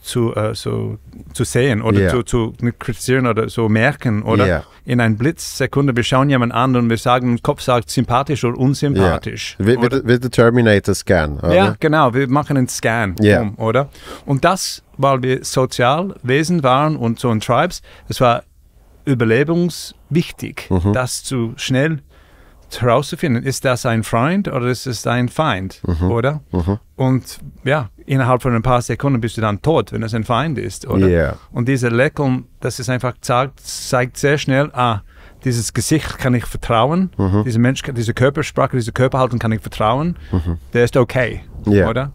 zu, äh, so, zu sehen oder yeah. zu, zu kritisieren oder so merken oder yeah. in einer Blitzsekunde, wir schauen jemanden an und wir sagen, Kopf sagt sympathisch oder unsympathisch. Yeah. Wie, der Terminator Scan. Ja, genau, wir machen einen Scan, yeah. um, oder? Und das, weil wir Sozialwesen waren und so in Tribes, es war überlebenswichtig, mhm. das zu schnell herauszufinden, ist das ein Freund oder ist es ein Feind, mhm. oder? Mhm. Und ja, innerhalb von ein paar Sekunden bist du dann tot, wenn es ein Feind ist, oder? Yeah. Und diese Lächeln, das ist einfach zeigt, zeigt sehr schnell, ah, dieses Gesicht kann ich vertrauen, mhm. diese Mensch, diese Körpersprache, diese Körperhaltung kann ich vertrauen, mhm. der ist okay, yeah. oder?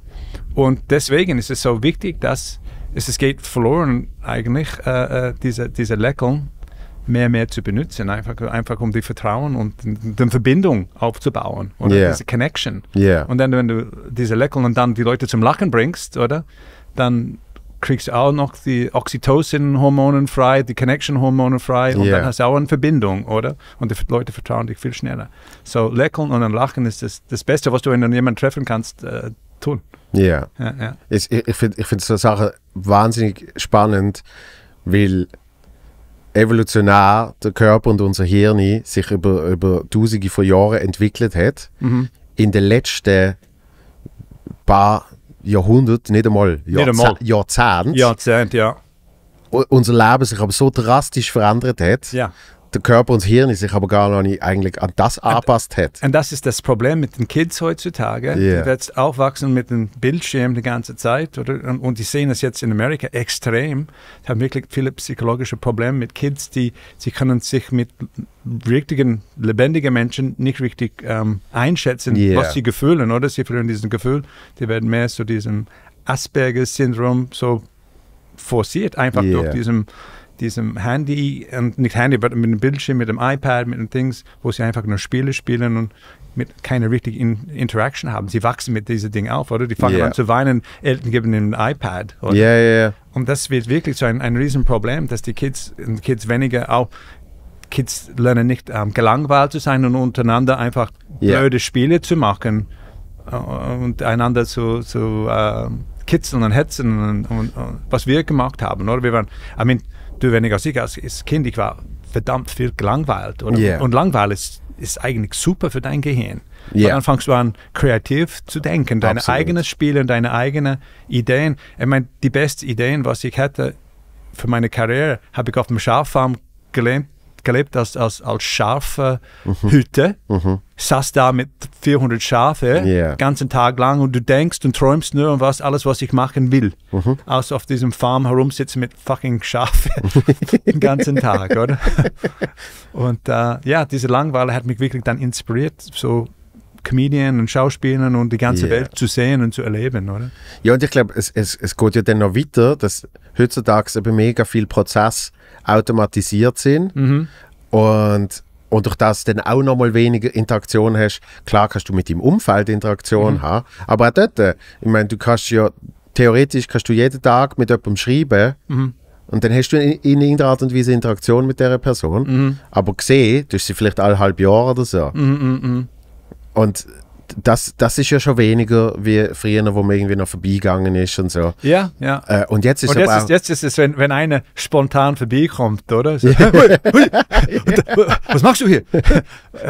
Und deswegen ist es so wichtig, dass es, es geht verloren eigentlich, äh, äh diese, diese Lächeln mehr mehr zu benutzen, einfach, einfach um die Vertrauen und die Verbindung aufzubauen oder yeah. diese Connection. Yeah. Und dann, wenn du diese Lächeln und dann die Leute zum Lachen bringst, oder, dann kriegst du auch noch die Oxytocin-Hormonen frei, die Connection-Hormone frei und yeah. dann hast du auch eine Verbindung, oder? Und die Leute vertrauen dich viel schneller. So Lächeln und dann Lachen ist das, das Beste, was du, wenn du jemanden treffen kannst, äh, tun. Yeah. Ja. ja, Ich, ich finde ich find so Sache wahnsinnig spannend, weil evolutionär der Körper und unser Hirn sich über, über tausende von Jahren entwickelt hat, mhm. in den letzten paar Jahrhunderten, nicht einmal, Jahrze einmal. Jahrzehnten, Jahrzehnt, ja. unser Leben sich aber so drastisch verändert hat, ja der Körper und das Hirn sich aber gar noch nicht eigentlich an das angepasst hat. Und das ist das Problem mit den Kids heutzutage. Yeah. Die jetzt aufwachsen mit dem Bildschirm die ganze Zeit. Oder? Und, und die sehen das jetzt in Amerika extrem. Die haben wirklich viele psychologische Probleme mit Kids, die sie können sich mit richtigen, lebendigen Menschen nicht richtig ähm, einschätzen, yeah. was sie fühlen, Oder sie fühlen diesen Gefühl. Die werden mehr zu diesem Asperger-Syndrom so forciert, einfach yeah. durch diesen diesem Handy, nicht Handy, aber mit dem Bildschirm, mit dem iPad, mit den Dings, wo sie einfach nur Spiele spielen und mit keine richtige In Interaction haben. Sie wachsen mit diesem Ding auf, oder? Die fangen yeah. an zu weinen, Eltern geben ihnen ein iPad. Ja, ja, ja. Und das wird wirklich so ein, ein Riesenproblem, dass die Kids, Kids weniger auch Kids lernen nicht ähm, gelangweilt zu sein und untereinander einfach yeah. blöde Spiele zu machen äh, und einander zu, zu äh, kitzeln und hetzen und, und, und, was wir gemacht haben, oder? Wir waren, I mean, du, wenn ich als, ich als Kind, ich war verdammt viel gelangweilt. Yeah. Und Langweil ist, ist eigentlich super für dein Gehirn. Yeah. Und dann fängst du an, kreativ zu denken, deine Absolut. eigenen Spiele, und deine eigenen Ideen. Ich meine, die besten Ideen, was ich hatte für meine Karriere, habe ich auf dem Schaffarm gelernt, gelebt als, als, als Schafhütte, mhm. mhm. saß da mit 400 Schafe, yeah. ganzen Tag lang und du denkst und träumst nur und was alles, was ich machen will, mhm. als auf diesem Farm herumsitzen mit fucking Schafe den ganzen Tag, oder? Und äh, ja, diese Langweile hat mich wirklich dann inspiriert, so Comedian und Schauspielern und die ganze yeah. Welt zu sehen und zu erleben, oder? Ja, und ich glaube, es, es, es geht ja dann noch weiter, dass heutzutage eben mega viel Prozess automatisiert sind. Mhm. Und und durch das dann auch noch mal weniger Interaktion hast, klar kannst du mit dem Umfeld Interaktion mhm. haben, aber auch dort, äh, ich meine, du kannst ja, theoretisch kannst du jeden Tag mit jemandem schreiben mhm. und dann hast du in, irgendeiner Art und Weise Interaktion mit dieser Person, mhm. aber gesehen, du hast sie vielleicht alle halb Jahr oder so. Mhm, mhm, mhm. Und das, das ist ja schon weniger wie früher, wo man irgendwie noch vorbeigegangen ist und so. Ja, ja. Äh, und jetzt ist und jetzt, ist, jetzt ist es, wenn, wenn einer spontan vorbeikommt, oder? So, hui, hui. Und, äh, was machst du hier?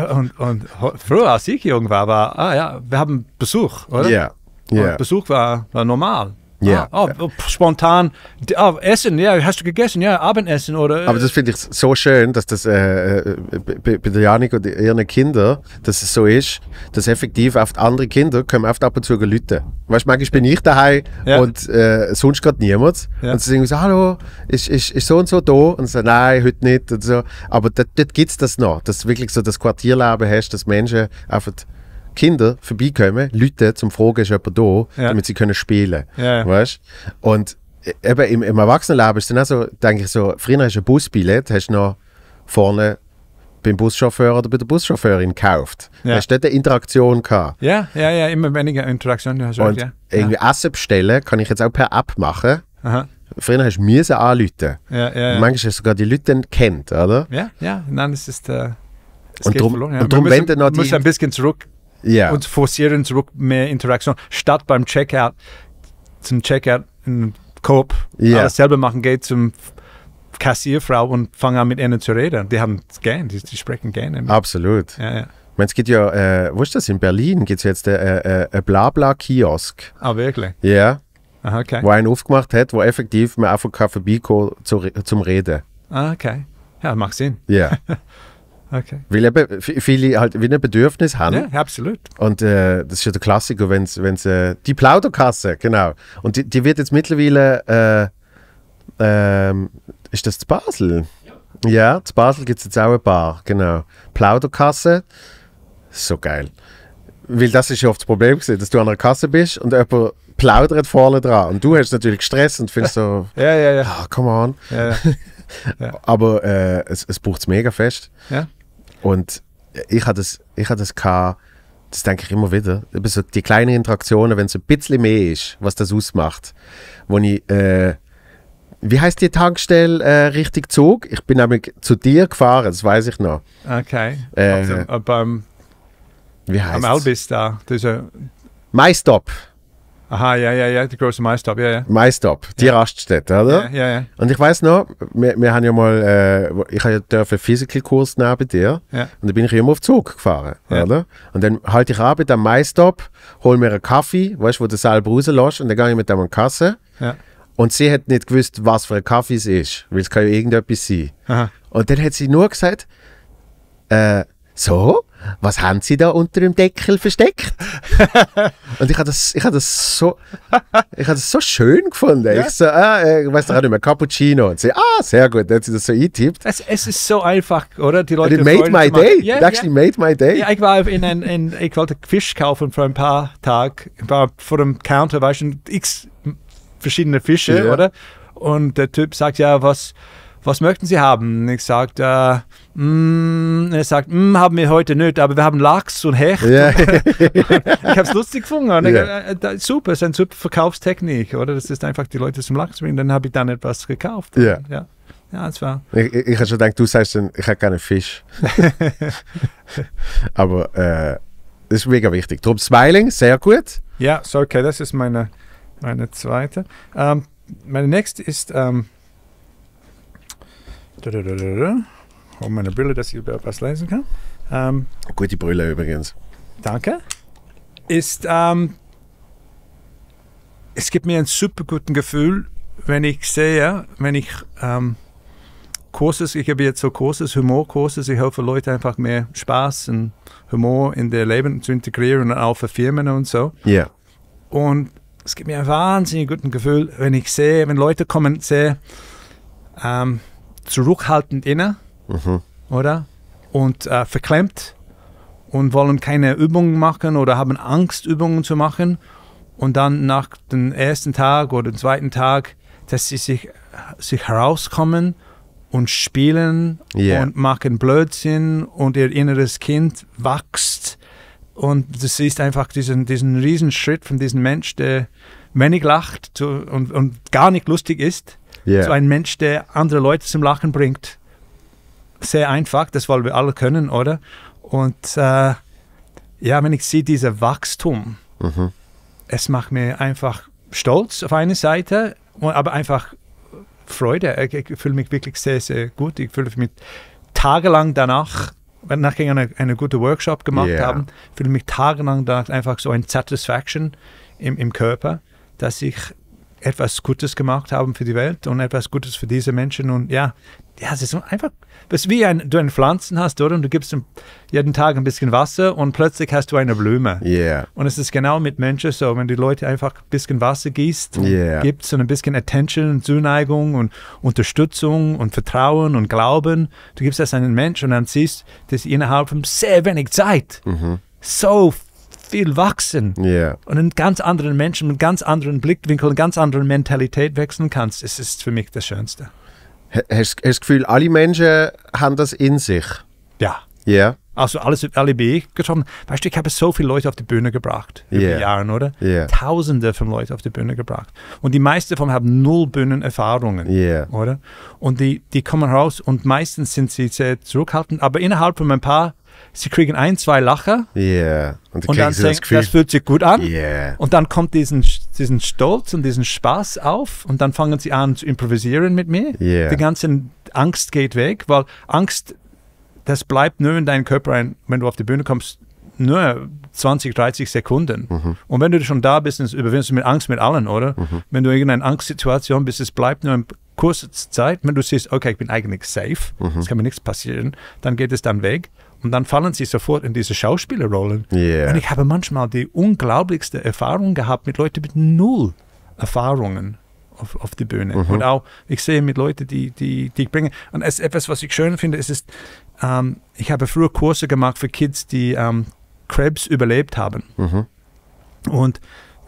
Und, und früher, als ich jung war, war, ah ja, wir haben Besuch, oder? Ja. Yeah. Yeah. Besuch war, war normal. Ja. Ah, ah oh, spontan. oh, Essen, ja, hast du gegessen? Ja, Abendessen oder. Äh? Aber das finde ich so schön, dass das äh, äh bei der Janik und ihren Kindern, dass es so ist, dass effektiv oft andere Kinder kommen oft ab und zu Leute. Weißt du, manchmal bin ich daheim ja. und äh, sonst gerade niemand. Ja. Und sie sagen so, hallo, ist, ist, ist so und so da? Und sie sagen, nein, heute nicht und so. Aber dort, dort gibt es das noch, dass du wirklich so das Quartierleben hast, dass Menschen einfach Kinder vorbeikommen, Leute zum Fragen, ist jemand da, ja. damit sie können spielen können. Ja. Weißt? Und äh, eben im, im Erwachsenenleben ist dann auch so, denke ich so, früher hast du ein Busbillett, hast du noch vorne beim Buschauffeur oder bei der Buschauffeurin gekauft. Ja. Hast dort eine Interaktion gehabt. Ja, ja, ja, immer weniger Interaktion. Hast Und ja. irgendwie ja. Essen bestellen kann ich jetzt auch per App machen. Aha. Früher hast du müssen anrufen. Ja, ja, ja. Manchmal hast du sogar die Leute kennt, oder? Ja, ja, nein, das ist... Äh, es und darum, ja. drum, wenn du noch die... ein bisschen zurück yeah. und forcieren zurück mehr Interaktion, statt beim Checkout, zum Checkout in Coop, yeah. alles selber machen, geht zum Kassierfrau und fangen an mit ihnen zu reden. Die haben es gern, die, die, sprechen gerne. Absolut. Ja, ja. Ich meine, es gibt ja, äh, wo ist das, in Berlin gibt es jetzt äh, äh, äh, Blabla-Kiosk. Ah, wirklich? Ja. Yeah. Aha, okay. Wo einen aufgemacht hat, wo effektiv man einfach kann vorbeikommen zu, zum Reden. Ah, okay. Ja, macht Sinn. Ja. Yeah. Okay. Weil eben viele halt wie ein Bedürfnis haben. Ja, absolut. Und äh, das ist ja der Klassiker, wenn es äh, die Plauderkasse, genau. Und die, die wird jetzt mittlerweile, äh, ähm, ist das zu Basel? Ja, ja zu Basel gibt es jetzt auch ein paar, genau. Plauderkasse, so geil. Weil das ist ja oft das Problem gewesen, dass du an einer Kasse bist und jemand plaudert vorne dran. Und du hast natürlich Stress und findest so, ja, ja, ja. Ah, come on. Ja, ja. Ja. Aber äh, es, es braucht es mega fest. Ja. Und ich hatte das, ich hatte das gehabt, das denke ich immer wieder. über so die kleinen Interaktionen, wenn es ein bisschen mehr ist, was das ausmacht. Wo ich, äh, wie heißt die Tankstelle äh, richtig Zug? Ich bin nämlich zu dir gefahren, das weiß ich noch. Okay. Äh, also, ab, äh, um, wie heißt Am Albis da. Das ist ein MyStop. Aha, ja, ja, ja, die große MyStop, ja, ja. MyStop, die ja. Raststätte, oder? Ja, ja, ja. Und ich weiß noch, wir, wir haben ja mal, äh, ich habe ja Physical-Kurs bei dir. Ja. Und da bin ich immer auf Zug gefahren, ja. oder? Und dann halte ich ab am MyStop, hole mir einen Kaffee, weißt du, wo du selber rauslässt, und dann gehe ich mit dem an die Kasse. Ja. Und sie hat nicht gewusst, was für ein Kaffee es ist, weil es kann ja irgendetwas sein. Aha. Und dann hat sie nur gesagt, äh, so, was haben Sie da unter dem Deckel versteckt? und ich habe das, ich hab das, so, ich hab das so schön gefunden. Ja. Ich so, ah, äh, ich weiß nicht mehr, Cappuccino. Und sie, ah, sehr gut, dann hat sie das so eingetippt. Es, es ist so einfach, oder? Die Leute It made my day. Yeah, It actually yeah. made my day. Ja, ich war in ein, in, ich wollte Fisch kaufen vor ein paar Tagen. Ich war vor dem Counter, weißt du, x verschiedene Fische, yeah. oder? Und der Typ sagt, ja, was was möchten Sie haben? Ich sagte, äh, mm, er sagt, mm, haben wir heute nicht, aber wir haben Lachs und Hecht. Yeah. ich habe es lustig gefunden. Yeah. Äh, super, es ist eine super Verkaufstechnik, oder? Das ist einfach die Leute zum Lachs bringen, dann habe ich dann etwas gekauft. Yeah. Ja. Ja, das war. Ich, ich, ich habe schon gedacht, du sagst dann, ich habe keinen Fisch. aber äh, das ist mega wichtig. Drum Smiling, sehr gut. Ja, so okay, das ist meine, meine zweite. Ähm, meine nächste ist ähm, Hol meine Brille, dass ich überhaupt was lesen kann. Ähm, Gute Brille übrigens. Danke. Ist, ähm, es gibt mir ein super gutes Gefühl, wenn ich sehe, wenn ich ähm, Kurses, ich habe jetzt so Kurses, Humorkurses, ich helfe Leute einfach mehr Spaß und Humor in ihr Leben zu integrieren und auch für Firmen und so. Ja. Yeah. Und es gibt mir ein wahnsinnig gutes Gefühl, wenn ich sehe, wenn Leute kommen und sehen, ähm, zurückhaltend inne, mhm. oder? Und äh, verklemmt und wollen keine Übungen machen oder haben Angst, Übungen zu machen. Und dann nach dem ersten Tag oder dem zweiten Tag, dass sie sich, sich herauskommen und spielen yeah. und machen Blödsinn und ihr inneres Kind wächst. Und das ist einfach diesen, diesen Riesenschritt von diesem Mensch, der wenig lacht zu, und, und gar nicht lustig ist Yeah. So ein Mensch, der andere Leute zum Lachen bringt. Sehr einfach, das wollen wir alle können, oder? Und äh, ja, wenn ich sehe dieses Wachstum, mhm. es macht mir einfach stolz auf eine Seite, aber einfach Freude. Ich, ich fühle mich wirklich sehr, sehr gut. Ich fühle mich tagelang danach, wenn ich eine, eine gute Workshop gemacht yeah. haben, fühle mich tagelang danach einfach so ein Satisfaction im, im Körper, dass ich etwas Gutes gemacht haben für die Welt und etwas Gutes für diese Menschen. Und ja, ja es ist einfach, es ist wie ein, du eine Pflanzen hast, oder? Und du gibst jeden Tag ein bisschen Wasser und plötzlich hast du eine Blume. Yeah. Und es ist genau mit Menschen so, wenn du Leute einfach ein bisschen Wasser gießt, yeah. gibst und ein bisschen Attention Zuneigung und Unterstützung und Vertrauen und Glauben, du gibst das einem Menschen und dann siehst, du, dass innerhalb von sehr wenig Zeit mhm. so viel wachsen yeah. und einen ganz anderen Menschen mit ganz anderen Blickwinkeln, ganz anderen Mentalität wechseln kannst, es ist für mich das Schönste. hast du das Gefühl, alle Menschen haben das in sich? Ja. Ja. Yeah. Also alles, alle bin ich getroffen. Weißt du, ich habe so viele Leute auf die Bühne gebracht über yeah. die Jahre, oder? Yeah. Tausende von Leuten auf die Bühne gebracht. Und die meisten davon haben null Bühnenerfahrungen, yeah. oder? Und die, die kommen raus und meistens sind sie sehr zurückhaltend, aber innerhalb von ein paar sie kriegen ein, zwei Lacher. Yeah. Und, und dann sie denken, das, das, fühlt sich gut an. Yeah. Und dann kommt diesen, diesen Stolz und diesen Spaß auf und dann fangen sie an zu improvisieren mit mir. Yeah. Die ganze Angst geht weg, weil Angst, das bleibt nur in deinem Körper ein, wenn du auf die Bühne kommst, nur 20, 30 Sekunden. Mhm. Und wenn du schon da bist, überwindest du mit Angst mit allen, oder? Mhm. Wenn du in irgendeiner Angstsituation bist, es bleibt nur eine kurze Zeit. Wenn du siehst, okay, ich bin eigentlich safe, mhm. es kann mir nichts passieren, dann geht es dann weg. Und dann fallen sie sofort in diese Schauspielerrollen. Yeah. Und ich habe manchmal die unglaublichste Erfahrung gehabt mit Leuten mit null Erfahrungen auf, auf die Bühne. Mhm. Und auch, ich sehe mit Leuten, die, die, die ich bringe. Und es, etwas, was ich schön finde, es ist, ähm, ich habe früher Kurse gemacht für Kids, die ähm, Krebs überlebt haben. Mhm. Und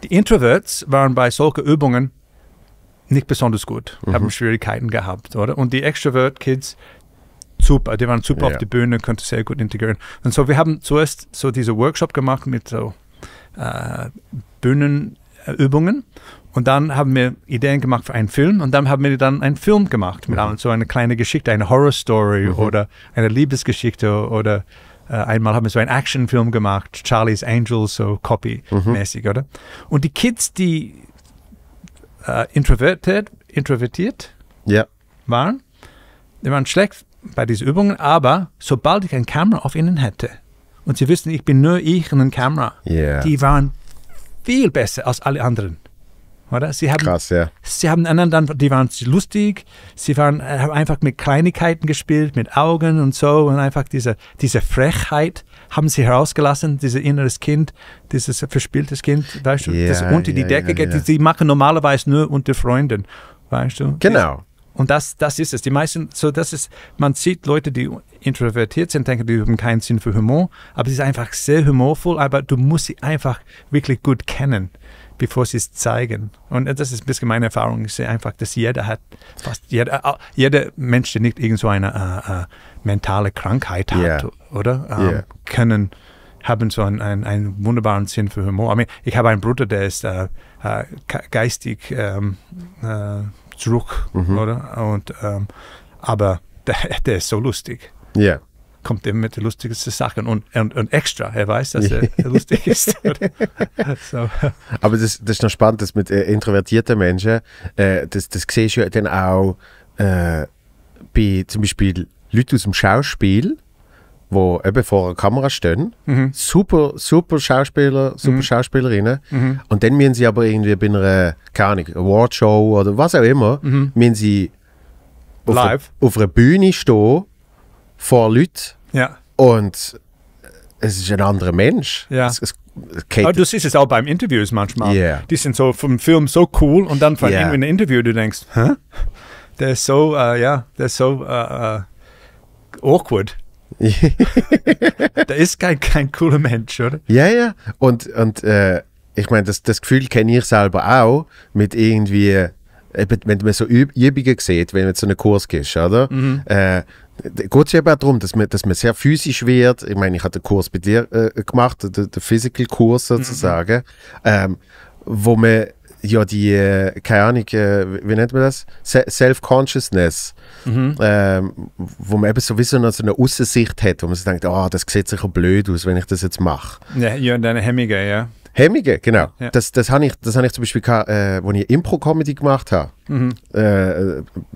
die Introverts waren bei solchen Übungen nicht besonders gut, mhm. haben Schwierigkeiten gehabt, oder? Und die Extrovert-Kids super, die waren super ja. auf die Bühne, konnte sehr gut integrieren. Und so, wir haben zuerst so diese Workshop gemacht mit so äh, Bühnenübungen und dann haben wir Ideen gemacht für einen Film und dann haben wir dann einen Film gemacht mit mhm. so eine kleine Geschichte, eine Horrorstory mhm. oder eine Liebesgeschichte oder äh, einmal haben wir so einen Actionfilm gemacht, Charlie's Angels, so Copy-mäßig, mhm. oder? Und die Kids, die äh, introvertiert, introvertiert ja. waren, die waren schlecht bei diesen Übungen, aber sobald ich eine Kamera auf ihnen hätte und sie wüssten, ich bin nur ich und eine Kamera, yeah. die waren viel besser als alle anderen. Oder? Sie haben, Krass, ja. Sie haben anderen dann, die waren lustig, sie waren, äh, haben einfach mit Kleinigkeiten gespielt, mit Augen und so und einfach diese, diese Frechheit haben sie herausgelassen, dieses inneres Kind, dieses verspieltes Kind, weißt du, yeah, das unter die yeah, Decke geht. Sie machen normalerweise nur unter Freunden, weißt du. Genau. Und das, das ist es. Die meisten, so das ist, man sieht Leute, die introvertiert sind, denken, die haben keinen Sinn für Humor, aber sie sind einfach sehr humorvoll, aber du musst sie einfach wirklich gut kennen, bevor sie es zeigen. Und das ist ein bisschen meine Erfahrung, Ich sehe einfach, dass jeder hat, fast jeder, jeder Mensch, der nicht irgend so eine äh, äh, mentale Krankheit hat, yeah. oder? Ähm, yeah. Können, haben so einen, einen, einen, wunderbaren Sinn für Humor. Ich, meine, ich habe einen Bruder, der ist äh, äh geistig ähm, äh, zurück, mhm. oder? Und, ähm, aber der, der ist so lustig. Ja. Yeah kommt er mit lustigsten Sachen und, und, und, extra. Er weiß, dass er lustig ist. so. Aber das, das ist noch spannend, dass mit äh, introvertierten Menschen, äh, das, das siehst du ja dann auch äh, bei zum Beispiel Leuten aus dem Schauspiel, wo eben vor einer Kamera stehen. Mhm. Super, super Schauspieler, super mhm. Schauspielerinnen. Mhm. Und dann müssen sie aber irgendwie bei einer, keine Ahnung, Awardshow oder was auch immer, mhm. müssen sie auf, Live. Eine, auf einer Bühne stehen, vor Leuten. Ja. Und es ist ein anderer Mensch. Ja. Es, es aber du siehst es auch beim Interviews manchmal. Yeah. Die sind so vom Film so cool und dann von yeah. in einem Interview, du denkst, hä? Der ist so, äh, ja, uh, yeah, der ist so uh, uh, awkward. der ist kein, kein cooler Mensch, oder? Ja, ja. Und, und äh, ich meine, das, das Gefühl kenne ich selber auch mit irgendwie, wenn man so Üb Übungen sieht, wenn man zu einem Kurs geht, oder? Mhm. Äh, geht es ja auch darum, dass man, dass man sehr physisch wird. Ich meine, ich habe den Kurs bei dir äh, gemacht, den, den Physical-Kurs mhm. sozusagen, mhm. ähm, wo man ja die, äh, keine Ahnung, äh, wie nennt man das? Se Self-Consciousness. Mhm. Ähm, wo man eben sowieso wie so eine, Aussicht hat, wo man sich denkt, oh, das sieht sicher blöd aus, wenn ich das jetzt mache. Ja, und deine Hemmige, ja. Hemmige, genau. Ja. Das, das habe ich, hab ich zum Beispiel, äh, als ich Impro-Comedy gemacht habe, mhm. äh,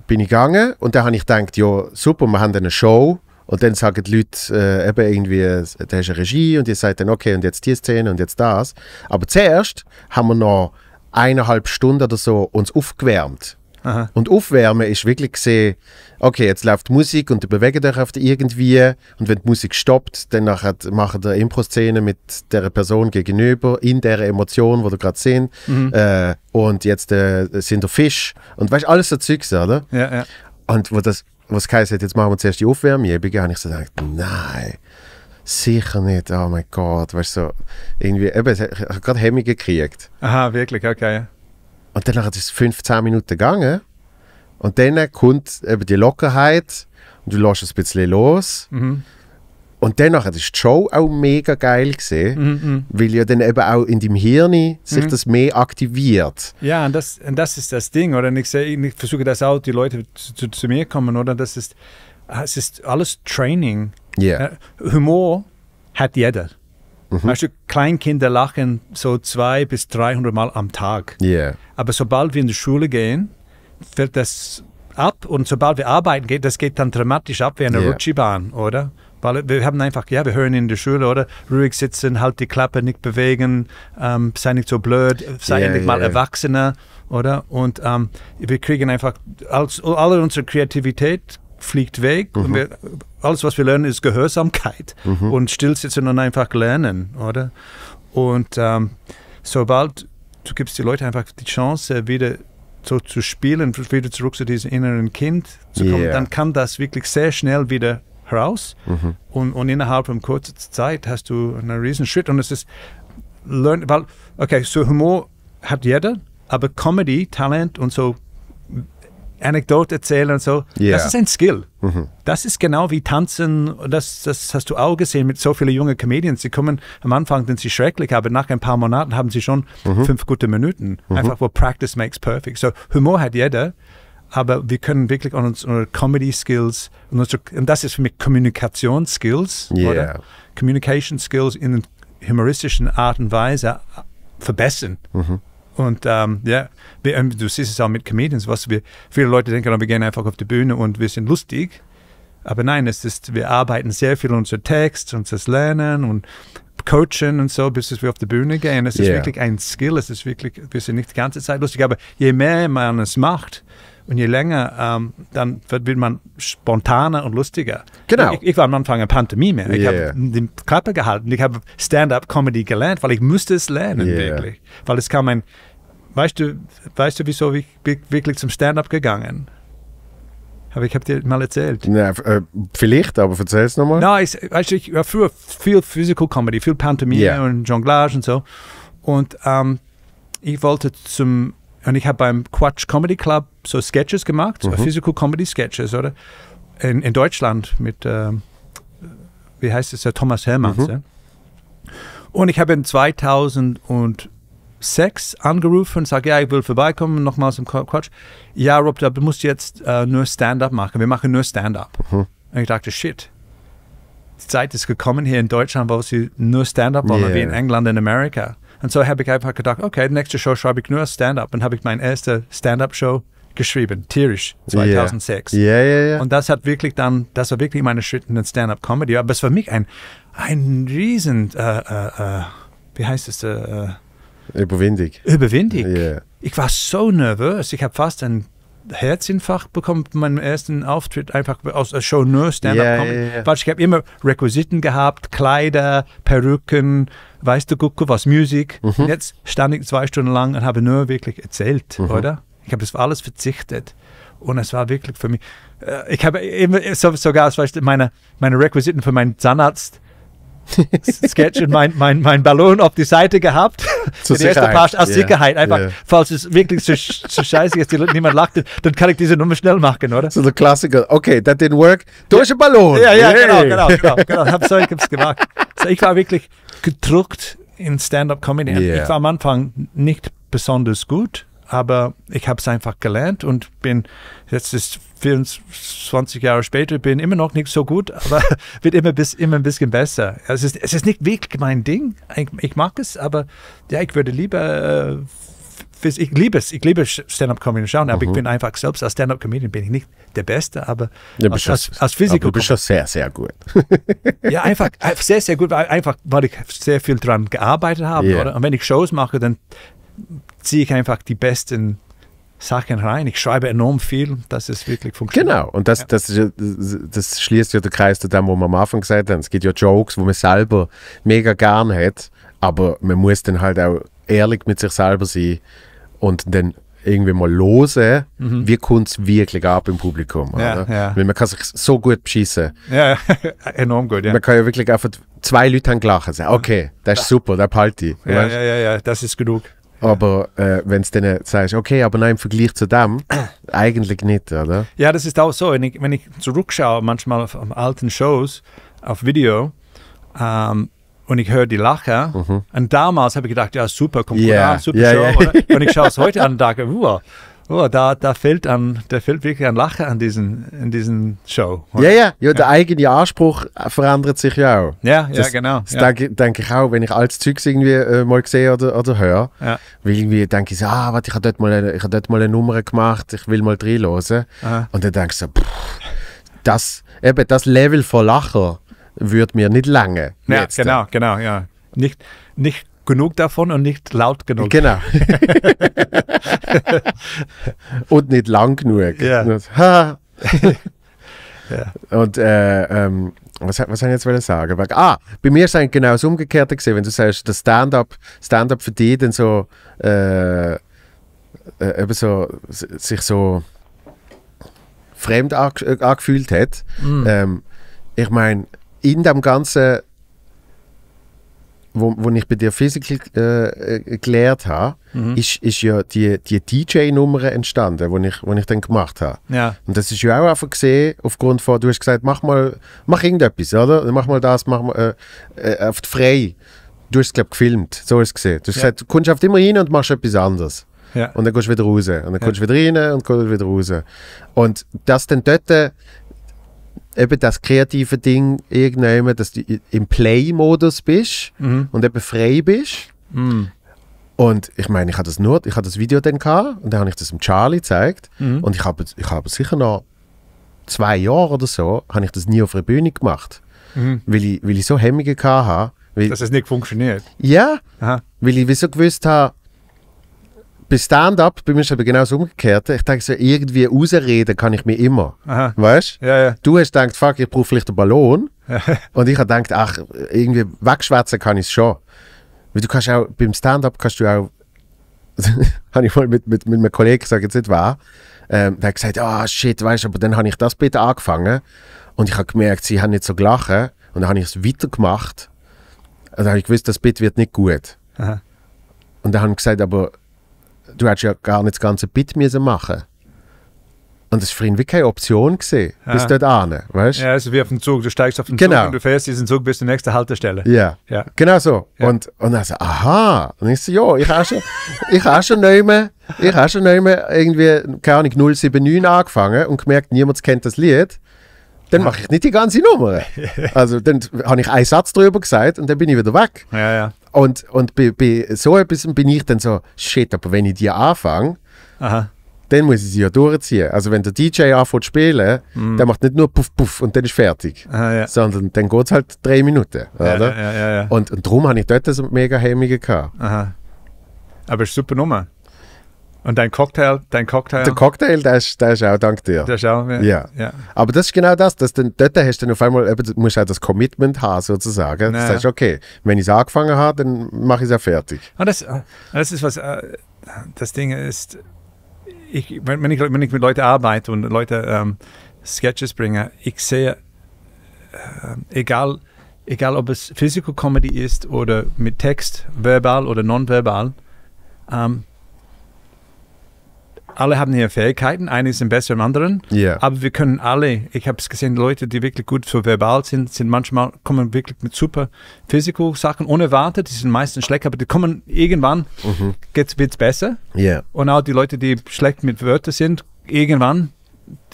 bin ich gegangen und da habe ich gedacht, ja, super, wir haben eine Show. Und dann sagen die Leute äh, eben irgendwie, äh, da ist eine Regie und ihr sagt dann, okay, und jetzt die Szene und jetzt das. Aber zuerst haben wir noch eineinhalb Stunden oder so uns aufgewärmt. Aha. Und Aufwärmen ist wirklich gesehen, okay, jetzt läuft Musik und ihr bewegt euch irgendwie und wenn die Musik stoppt, dann machen wir ihr Impro-Szene mit der Person gegenüber, in der Emotion, wo du gerade sind mhm. äh, und jetzt äh, sind der Fisch und weißt alles so Zeugs, oder? Ja, ja. Und wo das, was Kai sagt, jetzt machen wir zuerst die Aufwärmjäbige, habe ich so gedacht, nein, sicher nicht, oh mein Gott, weißt du, irgendwie, eben, ich habe gerade Hemmungen gekriegt. Aha, wirklich, okay. Und dann ist es 15 Minuten gegangen und dann kommt eben die Lockerheit und du lässt es ein bisschen los. Mhm. Und danach war die Show auch mega geil, gewesen, mm -mm. weil ja dann eben auch in deinem Hirn sich mm. das mehr aktiviert. Ja, und das, und das ist das Ding, oder? Und ich, ich versuche das auch, die Leute zu, zu, zu mir kommen, oder? Das ist, es ist alles Training. Yeah. Äh, Humor hat jeder. Mhm. Weißt du, Kleinkinder lachen so 200 bis 300 Mal am Tag. Yeah. Aber sobald wir in die Schule gehen, fällt das ab. Und sobald wir arbeiten gehen, das geht dann dramatisch ab wie eine yeah. Rutschibahn, oder? Weil wir haben einfach, ja, wir hören in der Schule, oder? Ruhig sitzen, halt die Klappe, nicht bewegen, ähm, sei nicht so blöd, sei yeah, endlich mal yeah. Erwachsener, oder? Und ähm, wir kriegen einfach, als, alle unsere Kreativität fliegt weg mhm. und wir alles, was wir lernen, ist Gehörsamkeit mhm. und stillsitzen und einfach lernen, oder? Und ähm, sobald du gibst die Leute einfach die Chance, wieder so zu spielen, wieder zurück zu diesem inneren Kind zu kommen, yeah. dann kann das wirklich sehr schnell wieder heraus. Mhm. Und, und, innerhalb von kurzer Zeit hast du einen riesen Schritt. Und es ist, learn, weil, okay, so Humor hat jeder, aber Comedy, Talent und so Anekdote erzählen und so. Yeah. Das ist ein Skill. Mhm. Das ist genau wie Tanzen. Das, das hast du auch gesehen mit so vielen jungen Comedians. Sie kommen am Anfang, sind sie schrecklich, aber nach ein paar Monaten haben sie schon mhm. fünf gute Minuten. Mhm. Einfach, wo Practice makes perfect. So, Humor hat jeder, aber wir können wirklich an unsere Comedy-Skills, und, unsere, und das ist für mich Kommunikationsskills, yeah. oder? Communication Skills in humoristischen Art und Weise äh, verbessern. Mhm. Und ähm, ja, wir, ähm, du siehst es auch mit Comedians, was wir, viele Leute denken, wir gehen einfach auf die Bühne und wir sind lustig. Aber nein, es ist, wir arbeiten sehr viel unser Text, unser Lernen und Coaching und so, bis wir auf die Bühne gehen. Es yeah. ist wirklich ein Skill, es ist wirklich, wir sind nicht die ganze Zeit lustig, aber je mehr man es macht, und je länger, ähm, dann wird, wird, man spontaner und lustiger. Genau. Ich, ich war am Anfang eine Pantomime. Ich yeah. habe den Körper gehalten. Ich habe Stand-up-Comedy gelernt, weil ich musste es lernen, yeah. wirklich. Weil es kam ein, weißt du, weißt du, wieso ich wirklich zum Stand-up gegangen aber ich habe dir mal erzählt. Ja, äh, vielleicht, aber erzähl es nochmal. Nein, ich, weißt ich war früher viel Physical Comedy, viel Pantomime yeah. und Jonglage und so. Und ähm, ich wollte zum und ich habe beim Quatsch Comedy Club so Sketches gemacht, mhm. Physical Comedy Sketches, oder? In, in Deutschland mit, äh, wie heißt es, der Thomas Hermanns. Mhm. Ja? Und ich habe in 2006 angerufen und sage, ja, ich will vorbeikommen, nochmals im Quatsch. Ja, Rob, du musst jetzt äh, nur Stand-up machen. Wir machen nur Stand-up. Mhm. Und ich dachte, shit, die Zeit ist gekommen hier in Deutschland, wo sie nur Stand-up machen, yeah. wie in England und Amerika. Und so habe ich einfach gedacht, okay, nächste Show schreibe ich nur Stand-up. Und habe ich meine erste Stand-up-Show geschrieben, tierisch, 2006. Ja, yeah. ja, Und das hat wirklich dann, das war wirklich meine Schritte in den Stand-up-Comedy. Aber es war für mich ein, ein riesen, äh, äh, äh wie heißt es? Äh, äh Überwindig. Überwindig. Ich war so nervös. Ich habe fast einen Herzinfarkt bekommen bei meinem ersten Auftritt einfach aus der Show nur Stand-up-Comedy. Yeah, yeah, yeah. Ich habe immer Requisiten gehabt, Kleider, Perücken, weißt du, Gucke, was Musik. Mhm. Jetzt stand ich zwei Stunden lang und habe nur wirklich erzählt, mhm. oder? Ich habe das alles verzichtet. Und es war wirklich für mich. Äh, ich habe immer sogar, meine, meine Requisiten für meinen Zahnarzt Sketch und mein, mein, mein Ballon auf die Seite gehabt. Zur Den Sicherheit. Part als yeah. Sicherheit. Einfach, yeah. falls es wirklich so, so scheiße ist, niemand lacht, dann kann ich diese Nummer schnell machen, oder? So the classical. Okay, that didn't work. Durch den Ballon. Ja, ja, genau, yeah. genau, genau, genau. genau. Hab so, ich hab's gemacht. So, ich war wirklich gedruckt in Stand-Up-Comedy. Ich war am Anfang nicht besonders gut aber ich habe es einfach gelernt und bin jetzt ist 24 Jahre später bin immer noch nicht so gut, aber wird immer bis immer ein bisschen besser. Es ist es ist nicht wirklich mein Ding. Ich, ich mag es, aber ja, ich würde lieber äh, ich liebe es, ich liebe Stand-up-Comedy schauen, aber mhm. ich bin einfach selbst als Stand-up-Comedian bin ich nicht der Beste, aber ja, als, als, als Physiker. Du bist schon sehr, sehr gut. ja, einfach, sehr, sehr gut, einfach, weil ich sehr viel dran gearbeitet habe. Yeah. Oder? Und wenn ich Shows mache, dann ziehe ich einfach die besten Sachen rein. Ich schreibe enorm viel, dass es wirklich funktioniert. Genau, und das, ja. das, das, das schließt ja den Kreis zu dem, was wir am Anfang gesagt haben. Es gibt ja Jokes, wo man selber mega gern hat, aber man muss dann halt auch ehrlich mit sich selber sein und dann irgendwie mal losen, mhm. wie kommt es wirklich ab im Publikum. Ja, ja. Weil man kann sich so gut beschissen. Ja, enorm gut, ja. Man kann ja wirklich einfach zwei Leute haben gelacht. Sagen, okay, das ist super, das behalte ich. Ja, ja, ja, ja, das ist genug. Aber äh, wenn du dann sagst, okay, aber nein, im Vergleich zu dem, eigentlich nicht, oder? Ja, das ist auch so. Wenn ich, wenn ich zurückschaue, manchmal auf, auf alten Shows, auf Video, ähm, und ich höre die Lacher. Mhm. Und damals habe ich gedacht, ja, super, Komponat, yeah. super yeah, Show. Yeah. und ich schaue es heute an und denke, wow, Oh, da, da fehlt an, da fehlt wirklich ein Lachen an diesen, in diesen Show. Ja, ja, ja, der eigene Anspruch verändert sich ja auch. Ja, das, genau. Das ja. denke, denke, ich auch, wenn ich altes Zeugs irgendwie äh, mal sehe oder, oder höre, ja. weil irgendwie denke ich so, ah, warte, ich habe dort, mal eine, hab dort mal eine Nummer gemacht, ich will mal reinhören. Aha. Und dann denke ich so, pff, das, eben, das Level von Lachen würde mir nicht lange. Ja, jetzt. genau, genau, ja. Nicht, nicht genug davon und nicht laut genug. Genau. und nicht lang genug. Ja. ja. Und äh, ähm, was, was habe ich jetzt sagen? Ah, bei mir ist es genau das Umgekehrte gesehen, wenn du sagst, das Stand-up Stand für dich dann so, äh, äh, eben so, sich so fremd angefühlt hat. Mm. Ähm, ich meine, in dem ganzen wo, wo ich bei dir Physical äh, äh gelehrt habe, mhm. ist, ist ja die, die DJ-Nummer entstanden, die ich, ich dann gemacht habe. Ja. Und das ist ja auch einfach gesehen, aufgrund von, du hast gesagt, mach mal, mach irgendetwas, oder? Mach mal das, mach mal, äh, äh, auf die frei. Du hast es, glaube gefilmt, so ist es gesehen. Du hast ja. gesagt, du kommst oft immer rein und machst etwas anderes. Ja. Und dann gehst du wieder raus. Und dann kommst du wieder rein und gehst wieder raus. Und das dann dort eben das kreative Ding irgendwann, dass du im Play-Modus bist mhm. und eben frei bist. Mhm. Und ich meine, ich hatte das nur, ich habe das Video dann gehabt und dann habe ich das dem Charlie gezeigt mhm. und ich habe, ich habe sicher noch zwei Jahre oder so, habe ich das nie auf der Bühne gemacht, mhm. weil, ich, weil ich so Hemmungen hatte. Weil, Dass es nicht funktioniert? Ja, Aha. weil ich wieso gewusst habe, bei Stand-up, bei mir ist aber genau das Umgekehrte. Ich denke so, irgendwie rausreden kann ich mir immer. Aha. Weißt du? Ja, ja. Du hast gedacht, fuck, ich brauche vielleicht einen Ballon. und ich habe gedacht, ach, irgendwie wegschwätzen kann ich es schon. Weil du kannst auch, beim Stand-up kannst du auch, habe ich mal mit, mit, mit einem Kollegen gesagt, jetzt nicht wahr, ähm, der hat gesagt, ah oh, shit, weißt du, aber dann habe ich das bitte angefangen. Und ich habe gemerkt, sie haben nicht so gelachen. Und dann habe ich es weitergemacht. Und dann also habe ich gewusst, das Bit wird nicht gut. Aha. Und dann haben sie gesagt, aber du hättest ja gar nicht das ganze Bit müssen machen und das war für ihn wie keine Option gesehen, bis dort an, weißt Ja, es also ist wie auf dem Zug, du steigst auf den genau. Zug und du fährst diesen Zug bis zur nächsten Haltestelle. Ja, ja. genau so. Ja. Und, und dann so, aha. Und ich so, ja, ich habe schon, ich habe schon nicht mehr, ich habe schon nicht mehr irgendwie, keine Ahnung, 079 angefangen und gemerkt, niemand kennt das Lied dann mache ich nicht die ganze Nummer. Also dann habe ich einen Satz drüber gesagt und dann bin ich wieder weg. Ja, ja. Und, und bei, bei so etwas bin ich dann so, shit, aber wenn ich die anfange, dann muss ich sie ja durchziehen. Also wenn der DJ anfängt zu spielen, mm. der macht nicht nur puff puff und dann ist fertig, Aha, ja. sondern dann geht es halt drei Minuten. Oder? Und, und darum habe ich dort so mega Hemmungen gehabt. Aha. Aber es ist super Nummer. Und dein Cocktail, dein Cocktail. Der Cocktail, der ist, der ist auch dank dir. Der ist auch, ja. ja. Aber das ist genau das, dass dann, dort hast du dann auf einmal, eben, musst auch das Commitment haben sozusagen. Naja. Das heißt, okay, wenn ich es angefangen habe, dann mache ich es auch fertig. Und das, das ist was, äh, das Ding ist, ich, wenn, ich, wenn ich mit Leuten arbeite und Leute ähm, Sketches bringe, ich sehe, äh, egal, egal ob es Physical Comedy ist oder mit Text, verbal oder nonverbal, ähm, alle haben ihre Fähigkeiten, eine ist besser am anderen, yeah. aber wir können alle, ich habe es gesehen, Leute, die wirklich gut für verbal sind, sind manchmal, kommen wirklich mit super physical Sachen unerwartet, die sind meistens schlecht, aber die kommen irgendwann, mhm. wird es besser. Yeah. Und auch die Leute, die schlecht mit Wörtern sind, irgendwann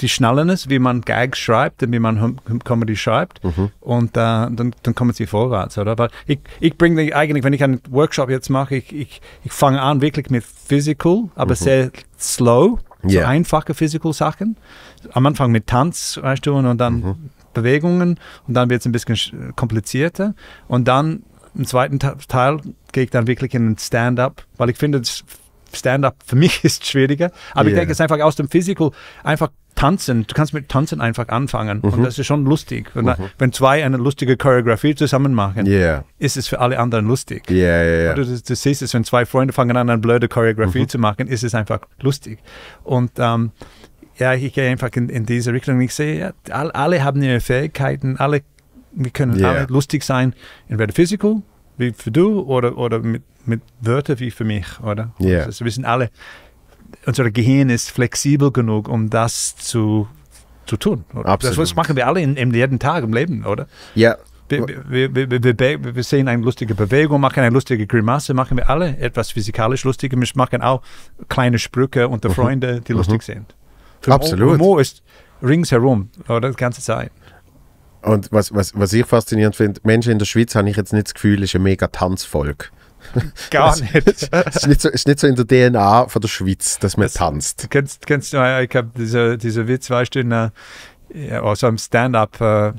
die Schnellnis, wie man Gags schreibt und wie man Comedy schreibt. Mhm. Und äh, dann, dann kommen sie vorwärts, oder? Weil ich, ich bringe eigentlich, wenn ich einen Workshop jetzt mache, ich, ich, ich fange an wirklich mit Physical, aber mhm. sehr slow, yeah. einfache Physical-Sachen. Am Anfang mit Tanz, weißt du, und dann mhm. Bewegungen und dann wird es ein bisschen komplizierter. Und dann im zweiten Teil gehe ich dann wirklich in ein Stand-up, weil ich finde, Stand-up für mich ist schwieriger. Aber yeah. ich denke, es ist einfach aus dem Physical einfach tanzen. Du kannst mit tanzen einfach anfangen. Mhm. Und das ist schon lustig. Wenn, mhm. wenn, zwei eine lustige Choreografie zusammen machen, yeah. ist es für alle anderen lustig. Yeah, du, du, siehst es, wenn zwei Freunde fangen an, eine blöde Choreografie mhm. zu machen, ist es einfach lustig. Und ähm, ja, ich gehe einfach in, in diese Richtung. Ich sehe, ja, alle haben ihre Fähigkeiten, alle, wir können alle lustig sein, entweder physical wie für du oder, oder mit, mit Wörtern wie für mich, oder? Yeah. Also, also, wir sind alle, unser Gehirn ist flexibel genug, um das zu, zu tun. Absolut. Das machen wir alle in, in jeden Tag im Leben, oder? Ja. Yeah. Wir, wir, wir, wir, sehen eine lustige Bewegung, machen eine lustige Grimasse, machen wir alle etwas physikalisch Lustiges. Wir machen auch kleine Sprüche unter mhm. Freunden, die mhm. lustig sind. Absolut. Humor ist ringsherum, oder? Die ganze Zeit. Und was, was, was ich faszinierend finde, Menschen in der Schweiz habe ich jetzt nicht das Gefühl, ist ein mega Tanzvolk. Gar das, nicht. Es ist nicht, so, ist nicht so in der DNA von der Schweiz, dass man das, tanzt. Kennst, kennst du, äh, ich habe diese, diese Witz, weißt du, in, äh, also im Stand-up, äh,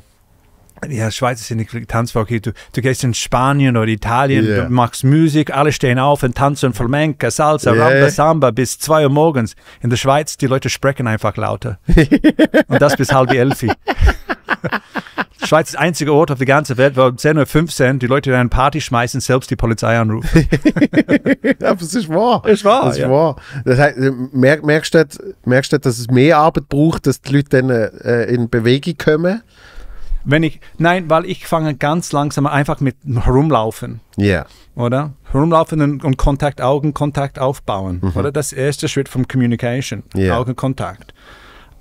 ja, Schweiz ist ja nicht Tanzvolk. Du, du gehst in Spanien oder Italien, yeah. du machst Musik, alle stehen auf und tanzen Flamenca, Salsa, yeah. Ramba, Samba bis 2 Uhr morgens. In der Schweiz, die Leute sprechen einfach lauter. und das bis halb elf. Schweiz ist der einzige Ort auf der ganzen Welt, wo um 10.15 Uhr die Leute in eine Party schmeißen, selbst die Polizei anrufen. das ist wahr. Das ist wahr. Das, ist ja. wahr. das heißt, merkst, du, merkst du, dass es mehr Arbeit braucht, dass die Leute dann äh, in Bewegung kommen? Wenn ich, nein, weil ich fange ganz langsam einfach mit herumlaufen. Ja. Yeah. Oder? Herumlaufen und, und, Kontakt, Augenkontakt aufbauen. Mhm. Oder? Das erste Schritt vom Communication. Yeah. Augenkontakt.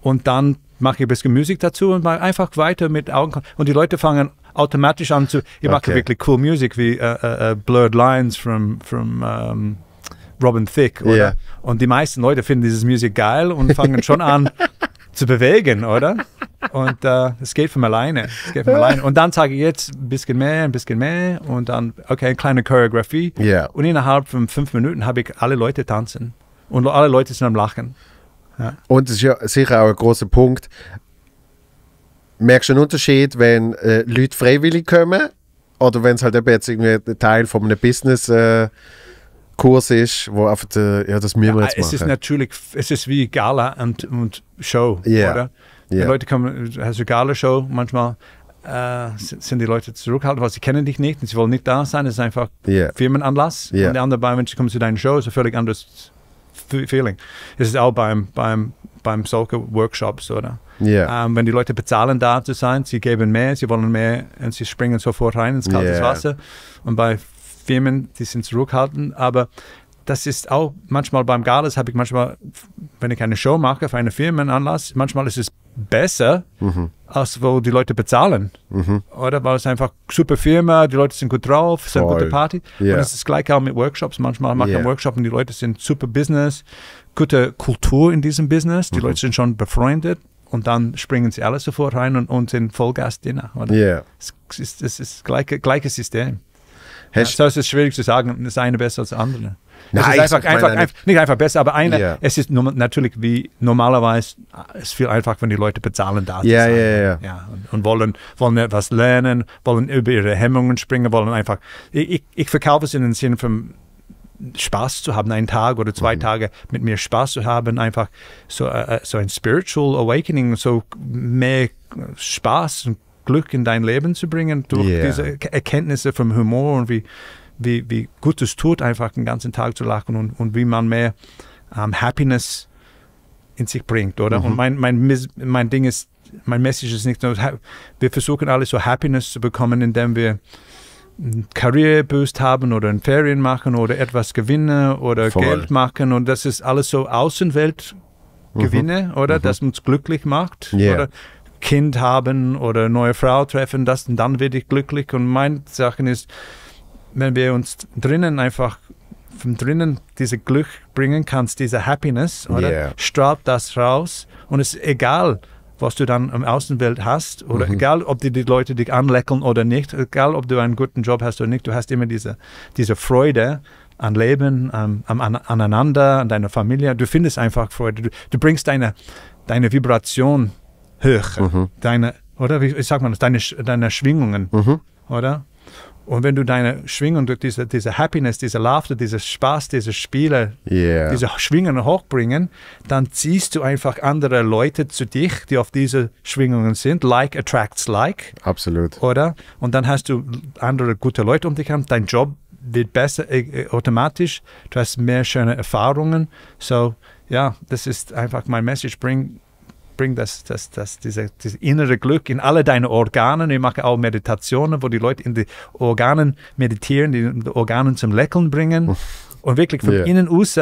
Und dann mache ich ein bisschen Musik dazu und mache einfach weiter mit Augenkontakt. Und die Leute fangen automatisch an zu, ich mache okay. wirklich cool Musik wie uh, uh, Blurred Lines from, from um, ähm, Robin Thicke. Oder? Yeah. Und die meisten Leute finden dieses Musik geil und fangen schon an, zu bewegen, oder? Und äh, es geht von alleine. Es geht von alleine. Und dann sage ich jetzt ein bisschen mehr, ein bisschen mehr und dann, okay, eine kleine Choreografie. Yeah. Und innerhalb von fünf Minuten habe ich alle Leute tanzen. Und alle Leute sind am Lachen. Ja. Und es ist ja sicher auch ein großer Punkt. Merkst du einen Unterschied, wenn äh, Leute freiwillig kommen oder wenn es halt eben jetzt irgendwie Teil von einem Business äh, Kurs ist, wo einfach, ja, das müssen wir ja, jetzt machen. Es ist natürlich, es ist wie Gala und, und Show, yeah. oder? Die Leute kommen, also Gala-Show manchmal, äh, sind die Leute zurückhaltend, weil sie kennen dich nicht und sie wollen nicht da sein. Es ist einfach yeah. Firmenanlass. Yeah. Und der andere Menschen kommen zu deinen Show, ist ein völlig anderes Feeling. Es ist auch beim, beim, beim solchen Workshops, oder? Yeah. Ähm, wenn die Leute bezahlen, da zu sein, sie geben mehr, sie wollen mehr und sie springen sofort rein ins kalte Wasser. Und bei Firmen, die sind zurückhaltend, aber das ist auch manchmal beim Galas, habe ich manchmal, wenn ich eine Show mache für einen Firmenanlass, manchmal ist es besser, mhm. als wo die Leute bezahlen. Mhm. Oder weil es einfach super Firma, die Leute sind gut drauf, es ist eine gute Party. Yeah. Und es ist gleich auch mit Workshops. Manchmal mache ich yeah. einen Workshop und die Leute sind super Business, gute Kultur in diesem Business, die mhm. Leute sind schon befreundet und dann springen sie alle sofort rein und, und sind Vollgas-Dinner. Yeah. Es, ist, es ist gleiche, gleiches System ja, das ist schwierig zu sagen, das eine besser als das andere. Nein, es ist einfach, einfach, einfach, nicht einfach besser, aber eine, yeah. es ist natürlich wie normalerweise, es äh, ist viel einfacher, wenn die Leute bezahlen da yeah, sein. Yeah, yeah. Ja, und, und, wollen, wollen etwas lernen, wollen über ihre Hemmungen springen, wollen einfach. Ich, ich verkaufe es in den Sinn von Spaß zu haben, einen Tag oder zwei mhm. Tage mit mir Spaß zu haben, einfach so, uh, so ein Spiritual Awakening, so mehr Spaß und Glück in dein Leben zu bringen durch yeah. diese Erkenntnisse vom Humor und wie, wie, wie gut es tut, einfach den ganzen Tag zu lachen und, und wie man mehr ähm, Happiness in sich bringt, oder? Mhm. Und mein, mein, mein Ding ist, mein Message ist nicht nur, wir versuchen alle so Happiness zu bekommen, indem wir Karriereboost haben oder in Ferien machen oder etwas gewinnen oder Voll. Geld machen und das ist alles so Außenweltgewinne, mhm. oder? Mhm. Das uns glücklich macht, yeah. oder? Kind haben oder neue Frau treffen, das, und dann werde ich glücklich. Und meine Sachen ist, wenn wir uns drinnen einfach von drinnen diese Glück bringen kannst, diese Happiness, oder? Yeah. Strahlt das raus und es ist egal, was du dann im Außenwelt hast oder mhm. egal, ob die, die Leute dich anleckeln oder nicht, egal, ob du einen guten Job hast oder nicht, du hast immer diese, diese Freude an Leben, an, an, aneinander, an deiner Familie. Du findest einfach Freude. Du, du bringst deine, deine Vibration Höhe, mhm. deine, oder wie sagt man das, deine, deine Schwingungen, mhm. oder? Und wenn du deine Schwingung, diese, diese Happiness, diese Laughter, dieses Spaß, diese Spiele, yeah. diese Schwingungen hochbringen, dann ziehst du einfach andere Leute zu dich, die auf diese Schwingungen sind. Like attracts like. Absolut. Oder? Und dann hast du andere gute Leute um dich herum. Dein Job wird besser äh, äh, automatisch. Du hast mehr schöne Erfahrungen. So, ja, das ist einfach mein Message. Bring bringt das, das, das, diese, dieses innere Glück in alle deine Organe. Ich mache auch Meditationen, wo die Leute in die Organe meditieren, die Organe zum Lächeln bringen. Und wirklich von yeah. innen aus,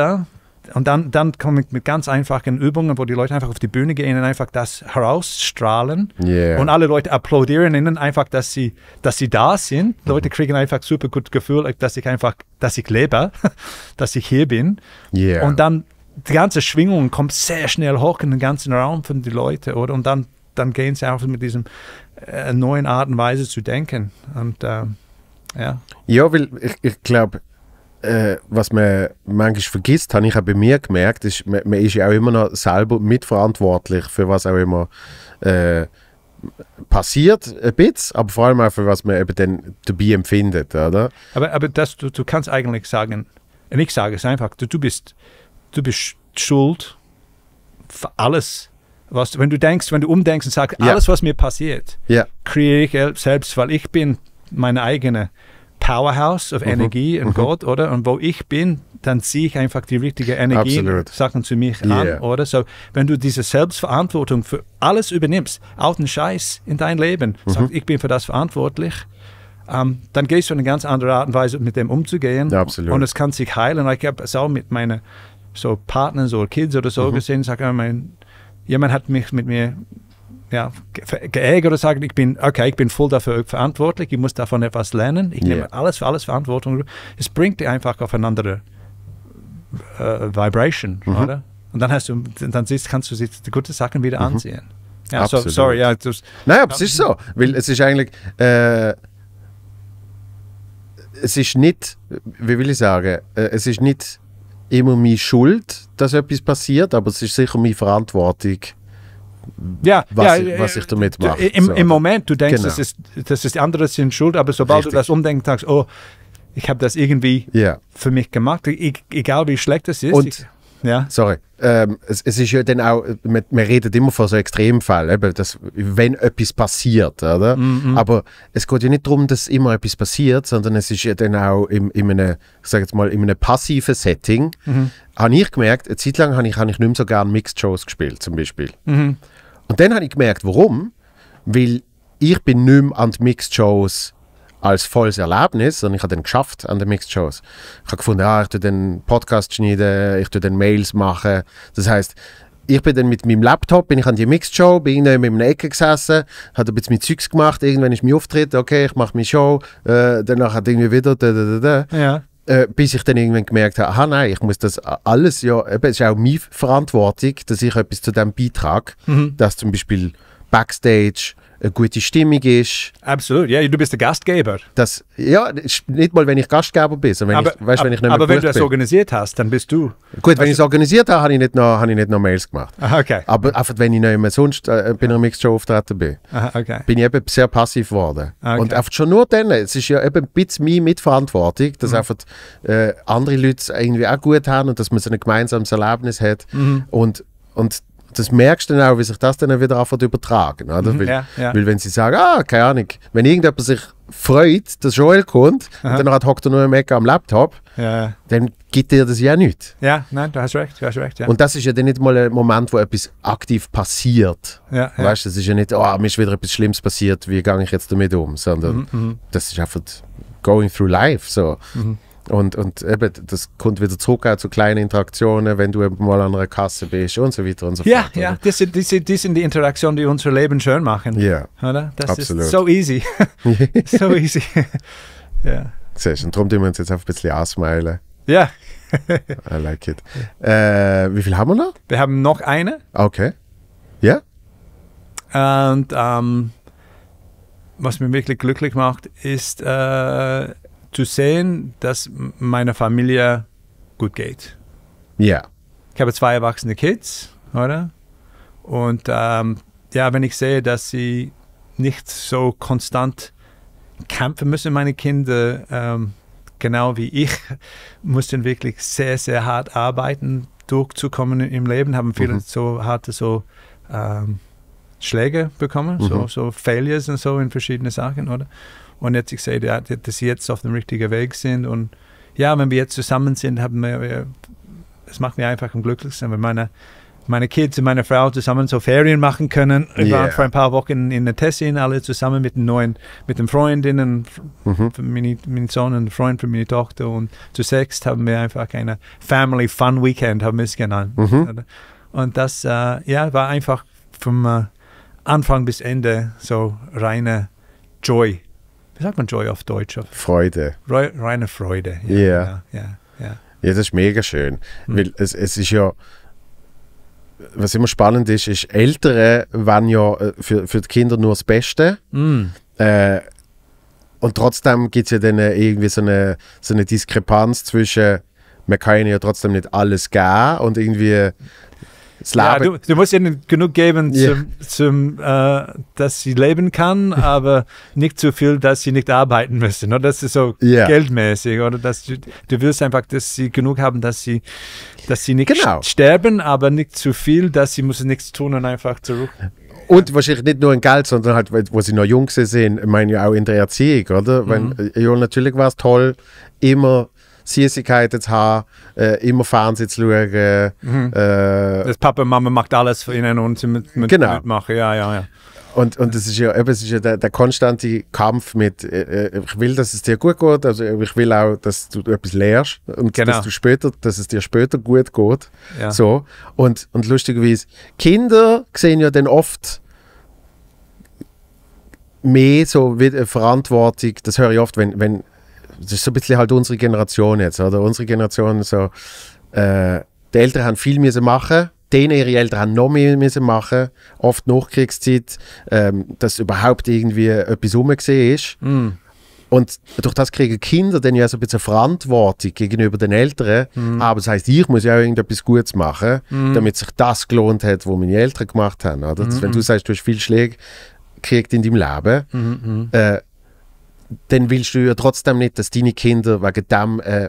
und dann, dann komme ich mit ganz einfachen Übungen, wo die Leute einfach auf die Bühne gehen und einfach das herausstrahlen. Yeah. Und alle Leute applaudieren ihnen einfach, dass sie, dass sie da sind. Mhm. Leute kriegen einfach super gut Gefühl, dass ich einfach, dass ich lebe, dass ich hier bin. Yeah. Und dann die ganze Schwingung kommt sehr schnell hoch in den ganzen Raum von den Leuten, oder? Und dann, dann gehen sie einfach mit diesem äh, neuen Art und Weise zu denken. Und äh, ja. Ja, weil ich, ich glaube, äh, was man manchmal vergisst, habe ich auch bei mir gemerkt, ist, man, man, ist ja auch immer noch selber mitverantwortlich für was auch immer äh, passiert ein bisschen, aber vor allem auch für was man eben dann dabei empfindet, oder? Aber, aber das, du, du kannst eigentlich sagen, nicht sagen, es einfach, du, du bist du bist schuld für alles. Was, wenn du denkst, wenn du umdenkst und sagst, yeah. alles, was mir passiert, yeah. kreiere ich selbst, weil ich bin meine eigene Powerhouse of mhm. Energie und mhm. Gott, oder? Und wo ich bin, dann ziehe ich einfach die richtige Energie, Absolut. Sachen zu mir yeah. an, oder? So, wenn du diese Selbstverantwortung für alles übernimmst, auch den Scheiß in dein Leben, mhm. sagst, ich bin für das verantwortlich, um, ähm, dann gehst du in eine ganz andere Art und Weise mit dem umzugehen. Absolut. Und es kann sich heilen. Ich habe es auch mit meiner so Partners oder Kids oder so mhm. gesehen, sagt mein, jemand hat mich mit mir ja, geärgert oder sagt, ich bin, okay, ich bin voll dafür verantwortlich, ich muss davon etwas lernen, ich yeah. nehme alles für alles Verantwortung. Es bringt dich einfach auf eine andere äh, Vibration, mhm. oder? Und dann hast du, dann siehst, kannst du die guten Sachen wieder mhm. anziehen. Ja, so, sorry, ja. Das, Nein, aber es ist so, weil es ist eigentlich, äh, es ist nicht, wie will ich sagen, äh, es ist nicht immer meine Schuld, dass etwas passiert, aber es ist sicher meine Verantwortung. Ja, was, ja, ich, was ich äh, damit mache. Im, so, im Moment, du denkst, genau. das, ist, das ist andere sind schuld, aber sobald Richtig. du das umdenkst, sagst oh, ich habe das irgendwie yeah. für mich gemacht, e egal wie schlecht es ist. Und ja. Sorry. Ähm, es, es, ist ja dann auch, man, man redet immer von so Extremfällen, dass, wenn etwas passiert, oder? Mm -mm. Aber es geht ja nicht darum, dass immer etwas passiert, sondern es ist ja dann auch in, in einem, ich sag jetzt mal, in einem passiven Setting, mhm. habe ich gemerkt, eine Zeit lang habe ich, hab ich nicht mehr so gerne Mixed Shows gespielt, zum Beispiel. Mhm. Und dann habe ich gemerkt, warum? Weil ich bin nicht mehr an die Mixed Shows als volles Erlebnis, sondern ich habe dann geschafft an den Mixed Shows. Ich habe gefunden, ah, ich tue den Podcast schneiden, ich tue den Mails machen. Das heißt, ich bin dann mit meinem Laptop bin ich an die Mixed Show, bin in einer Ecke gesessen, habe ein bisschen mit Zeugs gemacht, irgendwann ist mein Auftritt, okay, ich mache meine Show, äh, danach hat irgendwie wieder da, da, da, da. Ja. Äh, bis ich dann irgendwann gemerkt habe, aha nein, ich muss das alles ja, eben, es ist auch meine Verantwortung, dass ich etwas zu dem beitrage, mhm. dass zum Beispiel Backstage eine gute Stimmung ist. Absolut, ja, du bist der Gastgeber. Das, ja, nicht mal, wenn ich Gastgeber bin. Wenn aber ich, weißt, wenn, ich nicht aber wenn du das bin. organisiert hast, dann bist du. Gut, weißt wenn also ich es organisiert habe, habe ich, nicht noch, habe ich nicht noch Mails gemacht. okay. Aber einfach, wenn ich nicht mehr sonst äh, bei einer Mixed Show auftreten bin, Aha, okay. bin ich eben sehr passiv geworden. Ah, okay. Und einfach schon nur dann, es ist ja eben ein bisschen meine Mitverantwortung, dass mhm. einfach äh, andere Leute es irgendwie auch gut haben und dass man so ein gemeinsames Erlebnis hat. Mhm. Und, und das merkst du dann auch, wie sich das dann wieder anfängt übertragen. Oder? Mhm, weil, ja, ja. weil, wenn sie sagen, ah, keine Ahnung, wenn irgendjemand sich freut, dass Joel kommt, Aha. und dann hockt er nur im Eck am Laptop, ja. dann gibt dir das ja nicht. Ja, nein, du hast recht, du hast recht. Und das ist ja dann nicht mal ein Moment, wo etwas aktiv passiert. Ja, weißt du, das ist ja nicht, oh, mir ist wieder etwas Schlimmes passiert, wie gehe ich jetzt damit um, sondern mhm, mhm. das ist einfach going through life. So. Mhm. Und, und eben, das kommt wieder zurück auch zu kleinen Interaktionen, wenn du eben mal an einer Kasse bist und so weiter und so ja, fort. Ja, ja, das, sind, das, sind, das sind die Interaktionen, die unser Leben schön machen. Ja, oder? Das absolut. ist so easy. so easy. ja. Siehst du, und darum tun wir uns jetzt einfach ein bisschen ansmilen. Ja. I like it. Äh, wie viel haben wir noch? Wir haben noch eine. Okay. Ja? Yeah. Und ähm, was mich wirklich glücklich macht, ist... Äh, zu sehen, dass meiner Familie gut geht. Ja. Ich habe zwei erwachsene Kids, oder? Und ähm, ja, wenn ich sehe, dass sie nicht so konstant kämpfen müssen, meine Kinder, ähm, genau wie ich, mussten wirklich sehr, sehr hart arbeiten, durchzukommen im Leben, haben viele mhm. so harte so ähm, Schläge bekommen, mhm. so, so Failures und so in verschiedenen Sachen, oder? und jetzt ich sehe, dass sie jetzt auf dem richtigen Weg sind und ja, wenn wir jetzt zusammen sind, haben wir, äh, es macht mich einfach am glücklichsten, wenn meine meine Kids und meine Frau zusammen so Ferien machen können. Wir yeah. waren vor ein paar Wochen in Tessin, alle zusammen mit den neuen, mit den Freundinnen, mhm. mein, mein Sohn und Freund von meiner Tochter. Und zu sechst haben wir einfach eine Family Fun Weekend, haben wir es genannt. Mhm. Und das, äh, ja, war einfach vom äh, Anfang bis Ende so reine Joy wie sagt man Joy auf Deutsch? Freude. Re reine Freude. Ja, yeah. ja, ja, ja. Ja, das ist mega schön. Hm. Weil es, es ist ja, was immer spannend ist, ist, Ältere wollen ja äh, für, für die Kinder nur das Beste. Mm. Äh, und trotzdem gibt es ja dann äh, irgendwie so eine, so eine Diskrepanz zwischen, man kann ihnen ja trotzdem nicht alles geben und irgendwie ja, du, du, musst ihnen genug geben, yeah. zum, zum äh, dass sie leben kann, aber nicht zu viel, dass sie nicht arbeiten müssen. Oder? Das ist so yeah. geldmäßig. Oder dass du, du willst einfach, dass sie genug haben, dass sie, dass sie nicht genau. sterben, aber nicht zu viel, dass sie müssen nichts tun und einfach zurück. Und wahrscheinlich nicht nur in Geld, sondern halt, wo sie noch jung sind, ich meine ja auch in der Erziehung, oder? Mhm. Weil, ja, natürlich war es toll, immer Süßigkeiten zu haben, äh, immer Fernsehen zu schauen. Mhm. Äh, das Papa und Mama macht alles für ihn und sie mit, mit, genau. mitmachen. Ja, ja, ja. Und, und das ist ja, eben, es ist ja der, der konstante Kampf mit, äh, äh, ich will, dass es dir gut geht, also ich will auch, dass du etwas lernst und genau. dass, du später, dass es dir später gut geht. Ja. So. Und, und lustigerweise, Kinder sehen ja dann oft mehr so wie äh, Verantwortung, das höre ich oft, wenn, wenn das ist so ein bisschen halt unsere Generation jetzt, oder? Unsere Generation, so, äh, die Eltern haben viel müssen machen denen ihre Eltern haben noch mehr müssen machen oft Nachkriegszeit, ähm, dass überhaupt irgendwie etwas rumgesehen ist. Mm. Und durch das kriegen Kinder dann ja so ein bisschen Verantwortung gegenüber den Eltern. Mm. Aber das heißt, ich muss ja auch irgendetwas Gutes machen, mm. damit sich das gelohnt hat, was meine Eltern gemacht haben. Oder? Dass, mm, wenn du mm. sagst, du hast viel Schläge gekriegt in deinem Leben, mm, äh, dann willst du ja trotzdem nicht, dass deine Kinder wegen dem äh,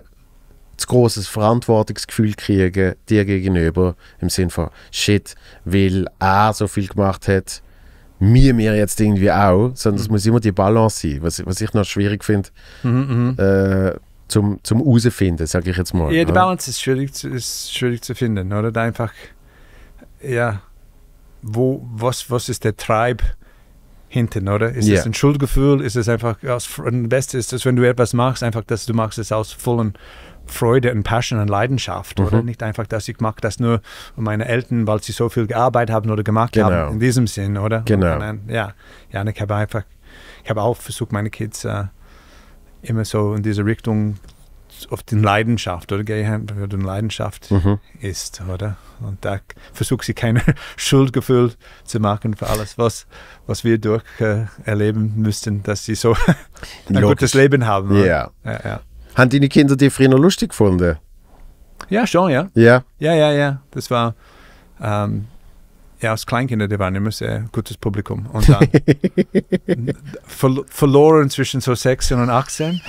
zu großes Verantwortungsgefühl kriegen dir gegenüber im Sinn von Shit, weil er so viel gemacht hat, mir mir jetzt irgendwie auch, sondern es mhm. muss immer die Balance sein, was, was ich noch schwierig finde. Mhm, mhm, äh, zum, zum rausfinden, sage ich jetzt mal. Ja, die ne? Balance ist schwierig, zu, ist schwierig zu finden, oder? einfach, ja, wo, was, was ist der Treib hinten, oder? Ist yeah. es ein Schuldgefühl? Ist es einfach, das Beste ist es, wenn du etwas machst, einfach, dass du machst es aus vollen Freude und Passion und Leidenschaft, mhm. oder? Nicht einfach, dass ich mache das nur um meine Eltern, weil sie so viel gearbeitet haben oder gemacht genau. haben, in diesem Sinn, oder? Genau. Dann, ja, ja, ich habe einfach, ich habe auch versucht, meine Kids äh, immer so in diese Richtung auf den Leidenschaft, oder? Gehen, wo die Leidenschaft mhm. ist, oder? Und da versuche ich kein Schuldgefühl zu machen für alles, was, was wir durch äh, erleben müssten, dass sie so ein Logisch. gutes Leben haben. Yeah. Ja, ja. Haben deine Kinder die früher lustig gefunden? Ja, schon, ja. Ja? Ja, ja, ja. Das war... Ähm, ja, als Kleinkinder, die waren immer sehr gutes Publikum. Und dann verloren zwischen so 16 und 18.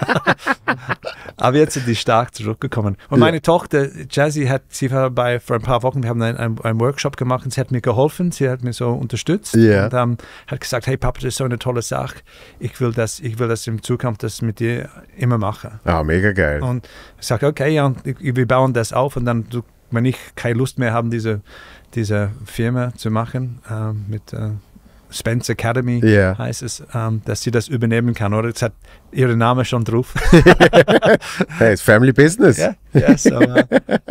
Aber jetzt sind die stark zurückgekommen. Und meine Tochter, Jazzy, hat, sie war bei, vor ein paar Wochen, wir haben einen, einen Workshop gemacht und sie hat mir geholfen, sie hat mir so unterstützt yeah. und um, ähm, hat gesagt, hey Papa, das ist so eine tolle Sache, ich will das, ich will das in Zukunft das mit dir immer machen. Ah, oh, mega geil. Und ich sage, okay, ja, und wir bauen das auf und dann, wenn ich keine Lust mehr habe, diese, diese Firma zu machen, äh, mit... Äh, Spence Academy yeah. heißt es, ähm, dass sie das übernehmen kann. Oder es hat ihre Name schon drauf. hey, it's family business. Ja, yeah, yeah, so, äh,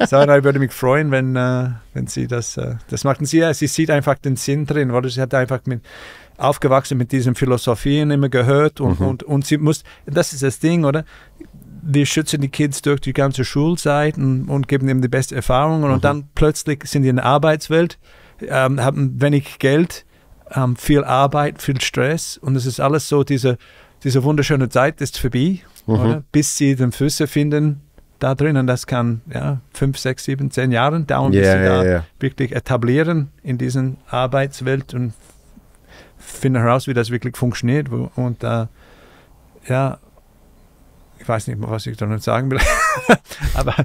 so ich würde mich freuen, wenn, äh, wenn sie das, äh, das macht. sie, ja, sie sieht einfach den Sinn drin, oder? Sie hat einfach mit, aufgewachsen mit diesen Philosophien immer gehört und, mhm. und, und sie muss, das ist das Ding, oder? wir schützen die Kids durch die ganze Schulzeit und, und geben ihnen die beste Erfahrungen mhm. und dann plötzlich sind die in der Arbeitswelt, ähm, haben wenig Geld ähm, viel Arbeit, viel Stress und es ist alles so, diese, diese wunderschöne Zeit ist vorbei, mhm. bis sie den Füße finden da drin und Das kann ja, fünf, sechs, sieben, zehn Jahre dauern, yeah, bis sie yeah, da yeah. wirklich etablieren in diesen Arbeitswelt und finden heraus, wie das wirklich funktioniert. Und äh, ja, ich weiß nicht, mehr, was ich da noch sagen will. aber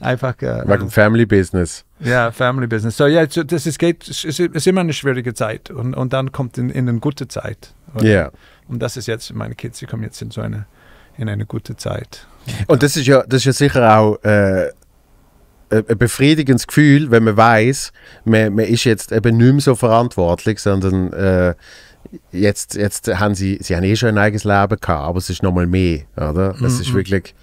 einfach. Äh, Like ähm, Family Business. Ja, Family Business. So, ja, so, das ist, geht, es ist, ist immer eine schwierige Zeit und, und dann kommt in, in eine gute Zeit. Ja. Yeah. Und das ist jetzt, meine Kids, sie kommen jetzt in so eine, in eine gute Zeit. Und das ist ja, das ist ja sicher auch. Äh, ein befriedigendes Gefühl, wenn man weiß, man, man ist jetzt eben nicht mehr so verantwortlich, sondern äh, jetzt, jetzt haben sie, sie haben eh schon ein eigenes Leben gehabt, aber es ist nochmal mehr, oder? Es mm -mm. ist mhm. wirklich,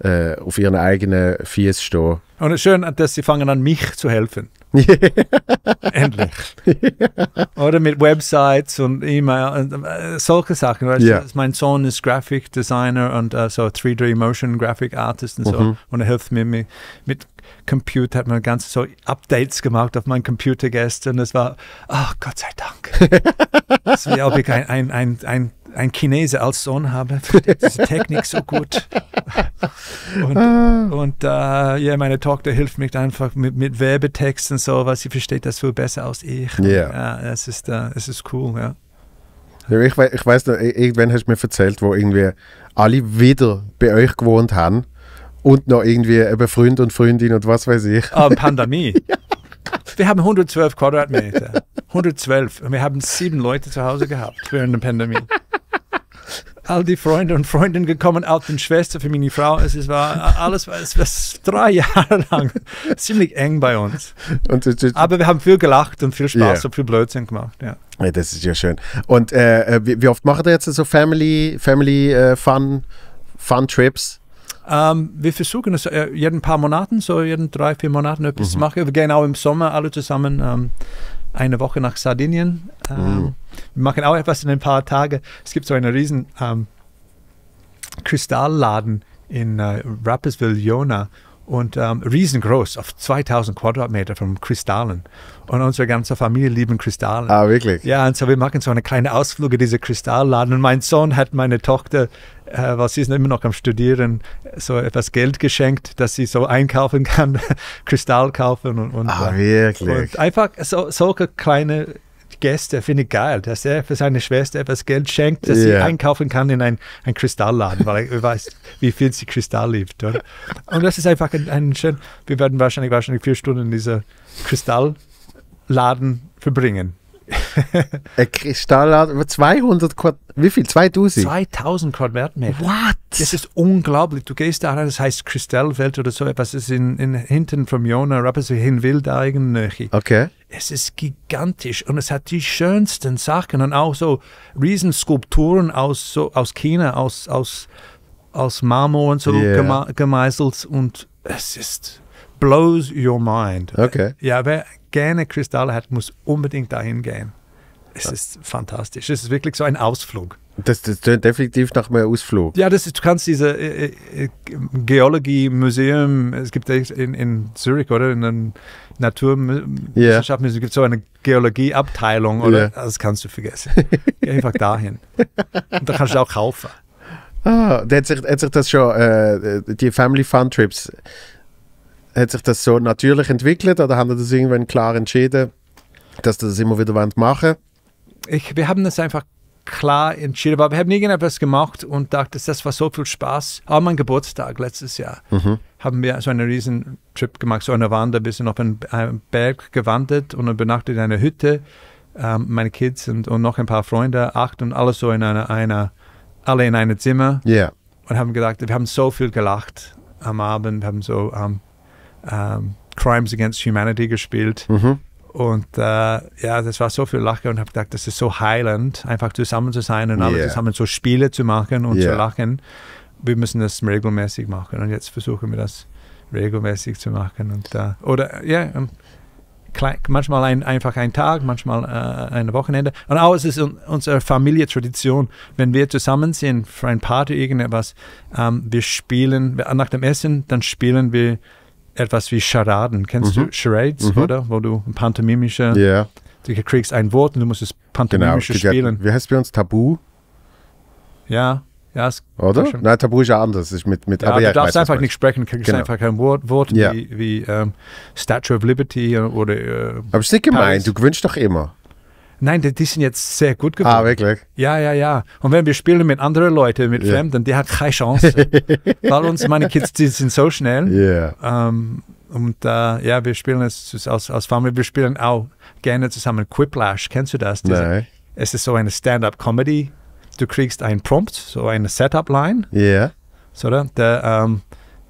äh, auf ihren eigenen Fies stehen. Und schön, dass sie fangen an, mich zu helfen. Endlich. Oder mit Websites und E-Mail und äh, solche Sachen. Weißt yeah. Also mein Sohn ist Graphic Designer und uh, so 3D Motion Graphic Artist und so. Mhm. Und er hilft mir mit, mit Computer, hat man ganz so Updates gemacht auf meinen Computer gestern. Das war, ach oh, Gott sei Dank, dass wir ich ein, ein, ein, ein ein Chinese als Sohn habe, findet diese Technik so gut. Und, ah. und äh, ja, meine Tochter hilft mich einfach mit, mit Werbetexten und sowas. Sie versteht das viel besser als ich. Yeah. Ja. Es ist, äh, es ist cool, ja. ja ich, ich weiß noch, irgendwann hast du mir erzählt, wo irgendwie alle wieder bei euch gewohnt haben und noch irgendwie über Freund und Freundin und was weiß ich. Ah, Pandemie. ja. Wir haben 112 Quadratmeter. 112. Und wir haben sieben Leute zu Hause gehabt während der Pandemie. All die Freunde und Freundinnen gekommen, auch die Schwester für meine Frau. Es war alles, es war drei Jahre lang ziemlich eng bei uns. Aber wir haben viel gelacht und viel Spaß yeah. und viel Blödsinn gemacht. Ja. ja das ist ja schön. Und äh, äh, wie, wie, oft macht ihr jetzt so Family, Family äh, Fun, Fun Trips? Ähm, wir versuchen es äh, jeden paar Monaten, so jeden drei, vier Monaten etwas mhm. machen. Wir gehen auch im Sommer alle zusammen ähm, eine Woche nach Sardinien. Ähm, mhm. Wir machen auch etwas in ein paar Tagen. Es gibt so einen riesen ähm, Kristallladen in äh, Rapperswil-Jona und ähm, riesengroß, auf 2000 Quadratmeter von Kristallen. Und unsere ganze Familie lieben Kristallen. Ah, wirklich? Ja, und so wir machen so eine kleine Ausflug in diese Kristallladen. Und mein Sohn hat meine Tochter, äh, weil sie ist immer noch am Studieren, so etwas Geld geschenkt, dass sie so einkaufen kann, Kristall kaufen. Und, und, ah, äh, wirklich? Und einfach so, solche kleine Gäste, finde ich geil, dass er für seine Schwester etwas Geld schenkt, dass yeah. sie einkaufen kann in einen Kristallladen, weil er weiß, wie viel sie Kristall liebt. Oder? Und das ist einfach ein, ein schön, wir werden wahrscheinlich, wahrscheinlich vier Stunden in dieser Kristallladen verbringen. Ein Stallladen 200 Quadratmeter. Wie viel? 2000? 2000 Quadratmeter. What? Das ist unglaublich. Du gehst da rein, das heißt Kristallfeld oder so etwas. Das ist in, in, hinten von Jona, Rapperswil, in Wildeigen. Okay. Es ist gigantisch und es hat die schönsten Sachen und auch so Riesenskulpturen aus, so, aus China, aus, aus, aus Marmor und so yeah. gemeißelt und es ist blows your mind. Okay. Ja, wer gerne Kristalle hat, muss unbedingt dahin gehen. Es ist fantastisch. Es ist wirklich so ein Ausflug. Das, das tönt definitiv nach mehr Ausflug. Ja, das ist, du kannst diese äh, äh, äh Geologie-Museum, es gibt in, in Zürich, oder? In einem Naturwissenschaftsmuseum yeah. gibt es so eine Geologie-Abteilung, oder? Yeah. Das kannst du vergessen. Geh einfach dahin. Und da kannst du auch kaufen. Ah, der hat sich, hat sich das schon, äh, äh die Family Fun Trips, hat sich das so natürlich entwickelt oder haben wir das irgendwann klar entschieden, dass Sie das immer wieder machen ich, Wir haben das einfach klar entschieden, aber wir haben irgendetwas gemacht und dachten, das war so viel Spaß. Auch mein Geburtstag letztes Jahr mhm. haben wir so einen riesen Trip gemacht, so eine Wander, ein bisschen auf einen, Berg gewandert und übernachtet in einer Hütte. Ähm, meine Kids und, und, noch ein paar Freunde, acht und alles so in einer, einer alle in einem Zimmer. Yeah. Und haben gedacht, wir haben so viel gelacht am Abend, wir haben so ähm, ähm, Crimes Against Humanity gespielt. Mhm. Und äh, ja, das war so viel Lachen und habe gedacht, das ist so heilend, einfach zusammen zu sein und alle yeah. zusammen so Spiele zu machen und yeah. zu lachen. Wir müssen das regelmäßig machen und jetzt versuchen wir das regelmäßig zu machen. Und, äh, oder ja, yeah, ähm, manchmal ein, einfach ein Tag, manchmal äh, ein Wochenende. Und auch es ist un, unsere Familientradition, wenn wir zusammen sind für ein Party, irgendetwas, ähm, wir spielen, nach dem Essen, dann spielen wir etwas wie Charaden. Kennst mhm. du Charades, mhm. oder? Wo du ein pantomimische. Yeah. Du kriegst ein Wort und du musst es pantomimisch genau. spielen. Wie heißt es bei uns Tabu? Ja, ja. Oder? Nein, Tabu ist ja anders. Ist mit, mit, ja, aber ja, du darfst einfach nicht sprechen, kriegst genau. einfach kein Wort, Wort ja. Genau. wie, wie ähm, Statue of Liberty oder. Äh, aber ist nicht gemeint, du gewünscht doch immer. Nein, die, die, sind jetzt sehr gut geworden. Ah, wirklich? Ja, ja, ja. Und wenn wir spielen mit anderen Leuten, mit yeah. Fremden, die haben keine Chance. Weil uns, meine Kids, die sind so schnell. Yeah. Ähm, und äh, ja, wir spielen es als, als Familie, wir spielen auch gerne zusammen Quiplash. Kennst du das? Diese, Nein. Es ist so eine Stand-up-Comedy. Du kriegst einen Prompt, so eine Setup-Line. Ja. Yeah. So, da, ähm,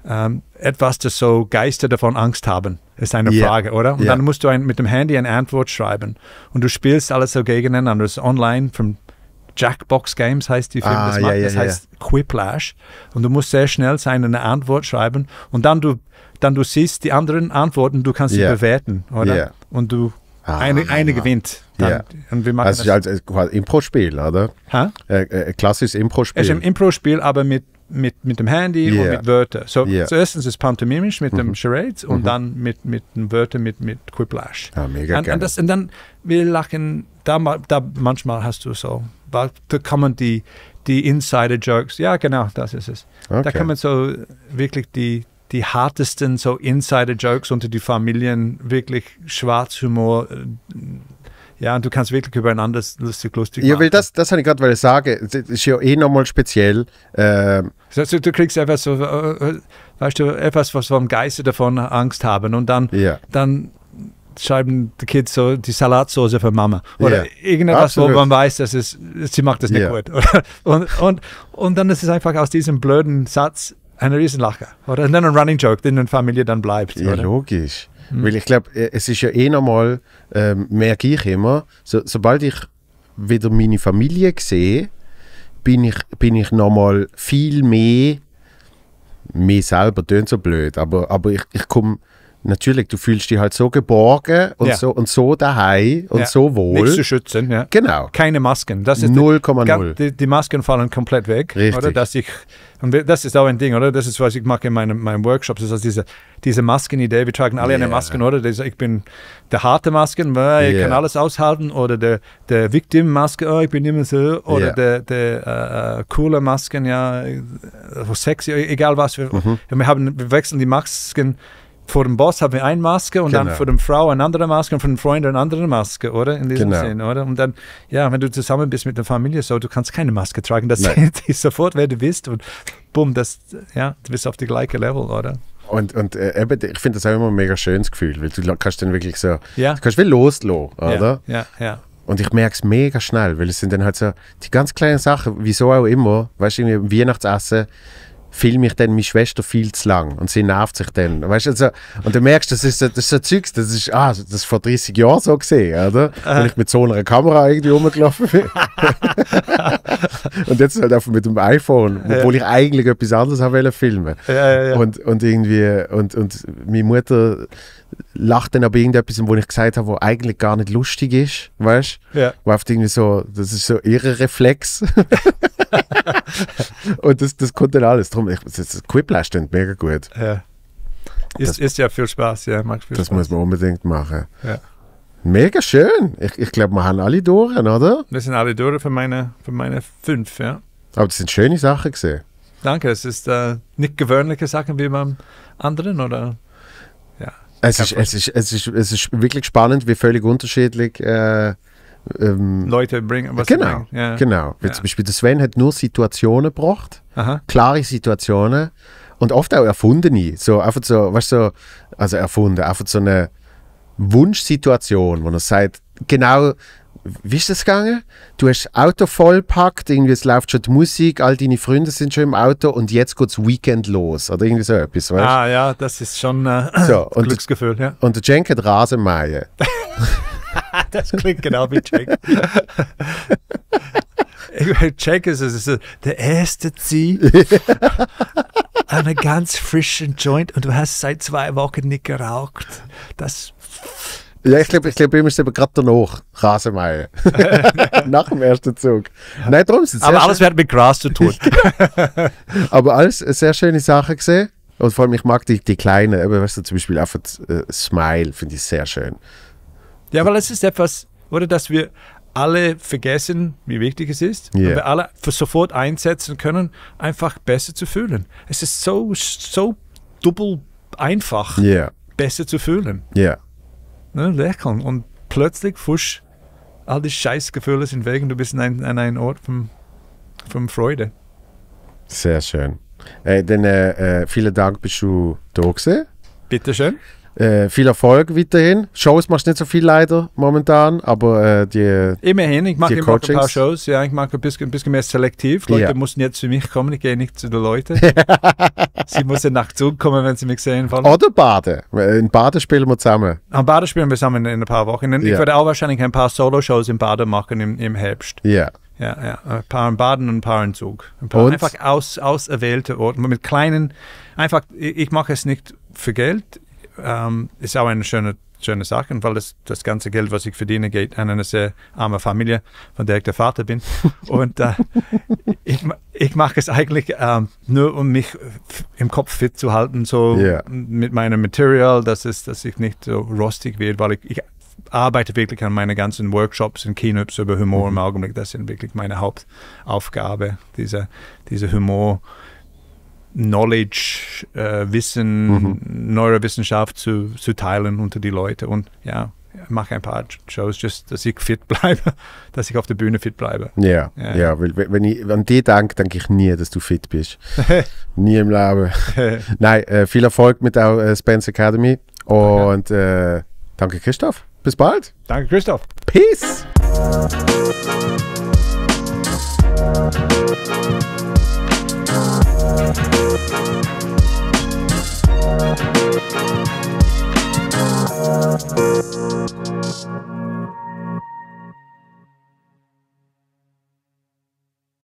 ähm, etwas, das so Geister davon Angst haben ist eine yeah. Frage, oder? Und yeah. dann musst du ein, mit dem Handy eine Antwort schreiben. Und du spielst alles so gegeneinander. Das ist online vom Jackbox Games heißt die Firma. Ah, das, yeah, das heißt Quiplash. Und du musst sehr schnell sein, eine Antwort schreiben. Und dann du, dann du siehst die anderen Antworten, du kannst sie bewerten, oder? Und du Ah, eine, eine gewinnt. Dann, yeah. also das ist also ein Impro-Spiel, oder? Ha? Äh, äh, klassisches Impro-Spiel. Es ist ein Impro-Spiel, aber mit mit, mit dem Handy yeah. und mit Wörtern. So, yeah. Zuerst ist es pantomimisch mit mhm. dem Charades und mhm. dann mit, mit den Wörtern, mit, mit Quiplash. Ah, mega und, und, das, und dann, wir lachen, da, da manchmal hast du so, da kann man die, die Insider-Jokes, ja genau, das ist es. Okay. Da kann man so wirklich die, die hartesten so Insider-Jokes unter die Familien, wirklich Schwarzhumor äh, ja, und du kannst wirklich übereinander lustig, lustig Ja, weil das, das habe ich gerade, weil ich sage, das ist ja eh nochmal speziell. Ähm. Also, du kriegst einfach so, äh, äh, weißt du, etwas, was vom Geiste davon Angst haben und dann, ja. dann schreiben die Kids so die Salatsauce für Mama oder ja. irgendwas, Absolut. wo man weiß, dass es, sie macht das nicht ja. gut. und, und, und dann ist es einfach aus diesem blöden Satz ein Riesenlacher. Oder? Und dann ein Running Joke, den in der Familie dann bleibt. Ja, oder? logisch. Mhm. Weil ich glaube, äh, es ist ja eh nochmal, ähm, merke ich immer, so, sobald ich wieder meine Familie sehe, bin ich, bin ich nochmal viel mehr, mir selber tönt so blöd, aber, aber ich, ich komme Natürlich, du fühlst dich halt so geborgen und, ja. so, und so daheim und ja. so wohl. Nichts zu schützen, ja. Genau. Keine Masken. Das ist 0,0. Die, die, Masken fallen komplett weg. Richtig. Oder? Dass ich, und das ist auch ein Ding, oder? Das ist, was ich mache in meinem, meinem Workshop. Das ist also diese, diese Maskenidee. Wir tragen alle yeah. eine Maske, oder? Das, ich bin der harte Masken, weil ich yeah. kann alles aushalten. Oder der, der Victim-Maske, oh, ich bin immer so. Oder yeah. der, der äh, äh coole Masken, ja, sexy, egal was. Wir, mhm. wir, haben, wir wechseln die Masken vor dem Boss haben wir eine Maske und genau. dann vor dem Frau eine andere Maske und vor dem Freund eine andere Maske, oder? In diesem genau. Sinne, oder? Und dann, ja, wenn du zusammen bist mit der Familie, so, du kannst keine Maske tragen, das sieht sofort, wer du bist und bumm, das, ja, du bist auf dem gleichen Level, oder? Und, und äh, eben, ich finde das auch immer ein mega schönes Gefühl, weil du kannst dann wirklich so, ja. du kannst wie loslassen, oder? Ja, ja. ja. Und ich merke es mega schnell, weil es sind dann halt so die ganz kleinen Sachen, wieso auch immer, weißt du, irgendwie Weihnachtsessen, filme ich dann meine Schwester viel zu lang und sie nervt sich dann. Weißt, also, und du merkst, das ist so, das ist Zeugs, das ist, ah, das ist vor 30 Jahren so gesehen, oder? Äh. Wenn ich mit so einer Kamera irgendwie rumgelaufen bin. und jetzt halt einfach mit dem iPhone, obwohl ja. ich eigentlich etwas anderes haben wollte filmen. Ja, ja, und, und irgendwie, und, und meine Mutter lacht dann aber irgendetwas, wo ich gesagt habe, wo eigentlich gar nicht lustig ist, weißt? Ja. Wo oft irgendwie so, das ist so irre Reflex. und das, das kommt dann alles drum. Ich, das, das Quiplash klingt mega gut. Ja. Ist, das, ist ja viel Spaß, ja. Macht viel das Spaß. muss man unbedingt machen. Ja. Mega schön. Ich, ich glaube, wir haben alle Duren, oder? Wir sind alle Duren für meine, für meine fünf, ja. Aber das sind schöne Sachen gesehen. Danke, es ist äh, nicht gewöhnliche Sachen wie beim anderen, oder? Ja. Es ist, es, ist, es, ist, es ist wirklich spannend, wie völlig unterschiedlich äh, ähm, Leute bringen. Was genau, bringen. genau. Wie Zum Beispiel der Sven hat nur Situationen gebracht, Aha. klare Situationen und oft auch erfundene. So einfach so, weißt so, also erfunden, einfach so eine Wunschsituation, wo er sagt, genau, wie ist das gegangen? Du hast das Auto vollpackt, irgendwie es läuft schon die Musik, all deine Freunde sind schon im Auto und jetzt geht das Weekend los oder irgendwie so etwas, weißt? Ah ja, das ist schon äh, so, und, Glücksgefühl, ja. Und der Jenk hat Rasenmähen. das klingt genau wie Jack. Jack ist, ist der erste Zieh an einem ganz frischen Joint und du hast seit zwei Wochen nicht geraucht. Das. Ja, ich glaube, ich glaub, wir müssen aber gerade danach Rasenmähen. Nach dem ersten Zug. Nein, drum ist es Aber alles wird mit Gras zu tun. aber alles sehr schöne Sachen gesehen. Und vor allem, ich mag die, die kleinen, aber weißt du, zum Beispiel einfach äh, Smile, finde ich sehr schön. Ja, weil es ist etwas, oder dass wir alle vergessen, wie wichtig es ist, yeah. und wir alle sofort einsetzen können, einfach besser zu fühlen. Es ist so, so doppelt einfach, yeah. besser zu fühlen. Yeah. Ne, lächeln und plötzlich, fusch, all die Scheißgefühle sind weg und du bist an, an einem Ort von, von Freude. Sehr schön. Äh, dann äh, äh, vielen Dank, bist du da gewesen. Bitteschön. Äh, viel Erfolg weiterhin. Shows machst du nicht so viel leider momentan, aber äh, die. Immerhin, ich mache immer ein paar Shows, ja, ich mache ein bisschen, ein bisschen mehr selektiv. Leute ja. müssen jetzt zu mich kommen, ich gehe nicht zu den Leuten. sie müssen nach Zug kommen, wenn sie mich sehen wollen. Oder Baden. In Baden spielen wir zusammen. Am Baden spielen wir zusammen in, in ein paar Wochen. Ich werde auch wahrscheinlich ein paar Solo-Shows in Baden machen im, im Herbst. Ja. Ja, ja, ein paar in Baden und ein paar in Zug. Ein paar und? einfach aus, auserwählte Orte mit kleinen, einfach, ich, ich mache es nicht für Geld, ähm, ist auch eine schöne, schöne Sache, weil das, das ganze Geld, was ich verdiene, geht an eine sehr arme Familie, von der ich der Vater bin. Und äh, ich, ich mache es eigentlich ähm, nur, um mich im Kopf fit zu halten, so yeah. mit meinem Material, dass, es, dass ich nicht so rostig werde, weil ich, ich arbeite wirklich an meinen ganzen Workshops und Keynotes über Humor mhm. im Augenblick. Das sind wirklich meine Hauptaufgabe, dieser diese Humor. Knowledge, äh, Wissen, mhm. Neurowissenschaft zu, zu teilen unter die Leute. Und ja, mache ein paar Shows, just, dass ich fit bleibe, dass ich auf der Bühne fit bleibe. Ja, ja. ja weil wenn ich an die denke, denke ich nie, dass du fit bist. nie im Leben. Nein, äh, viel Erfolg mit der äh, Spence Academy und danke. Äh, danke Christoph. Bis bald. Danke Christoph. Peace. Thank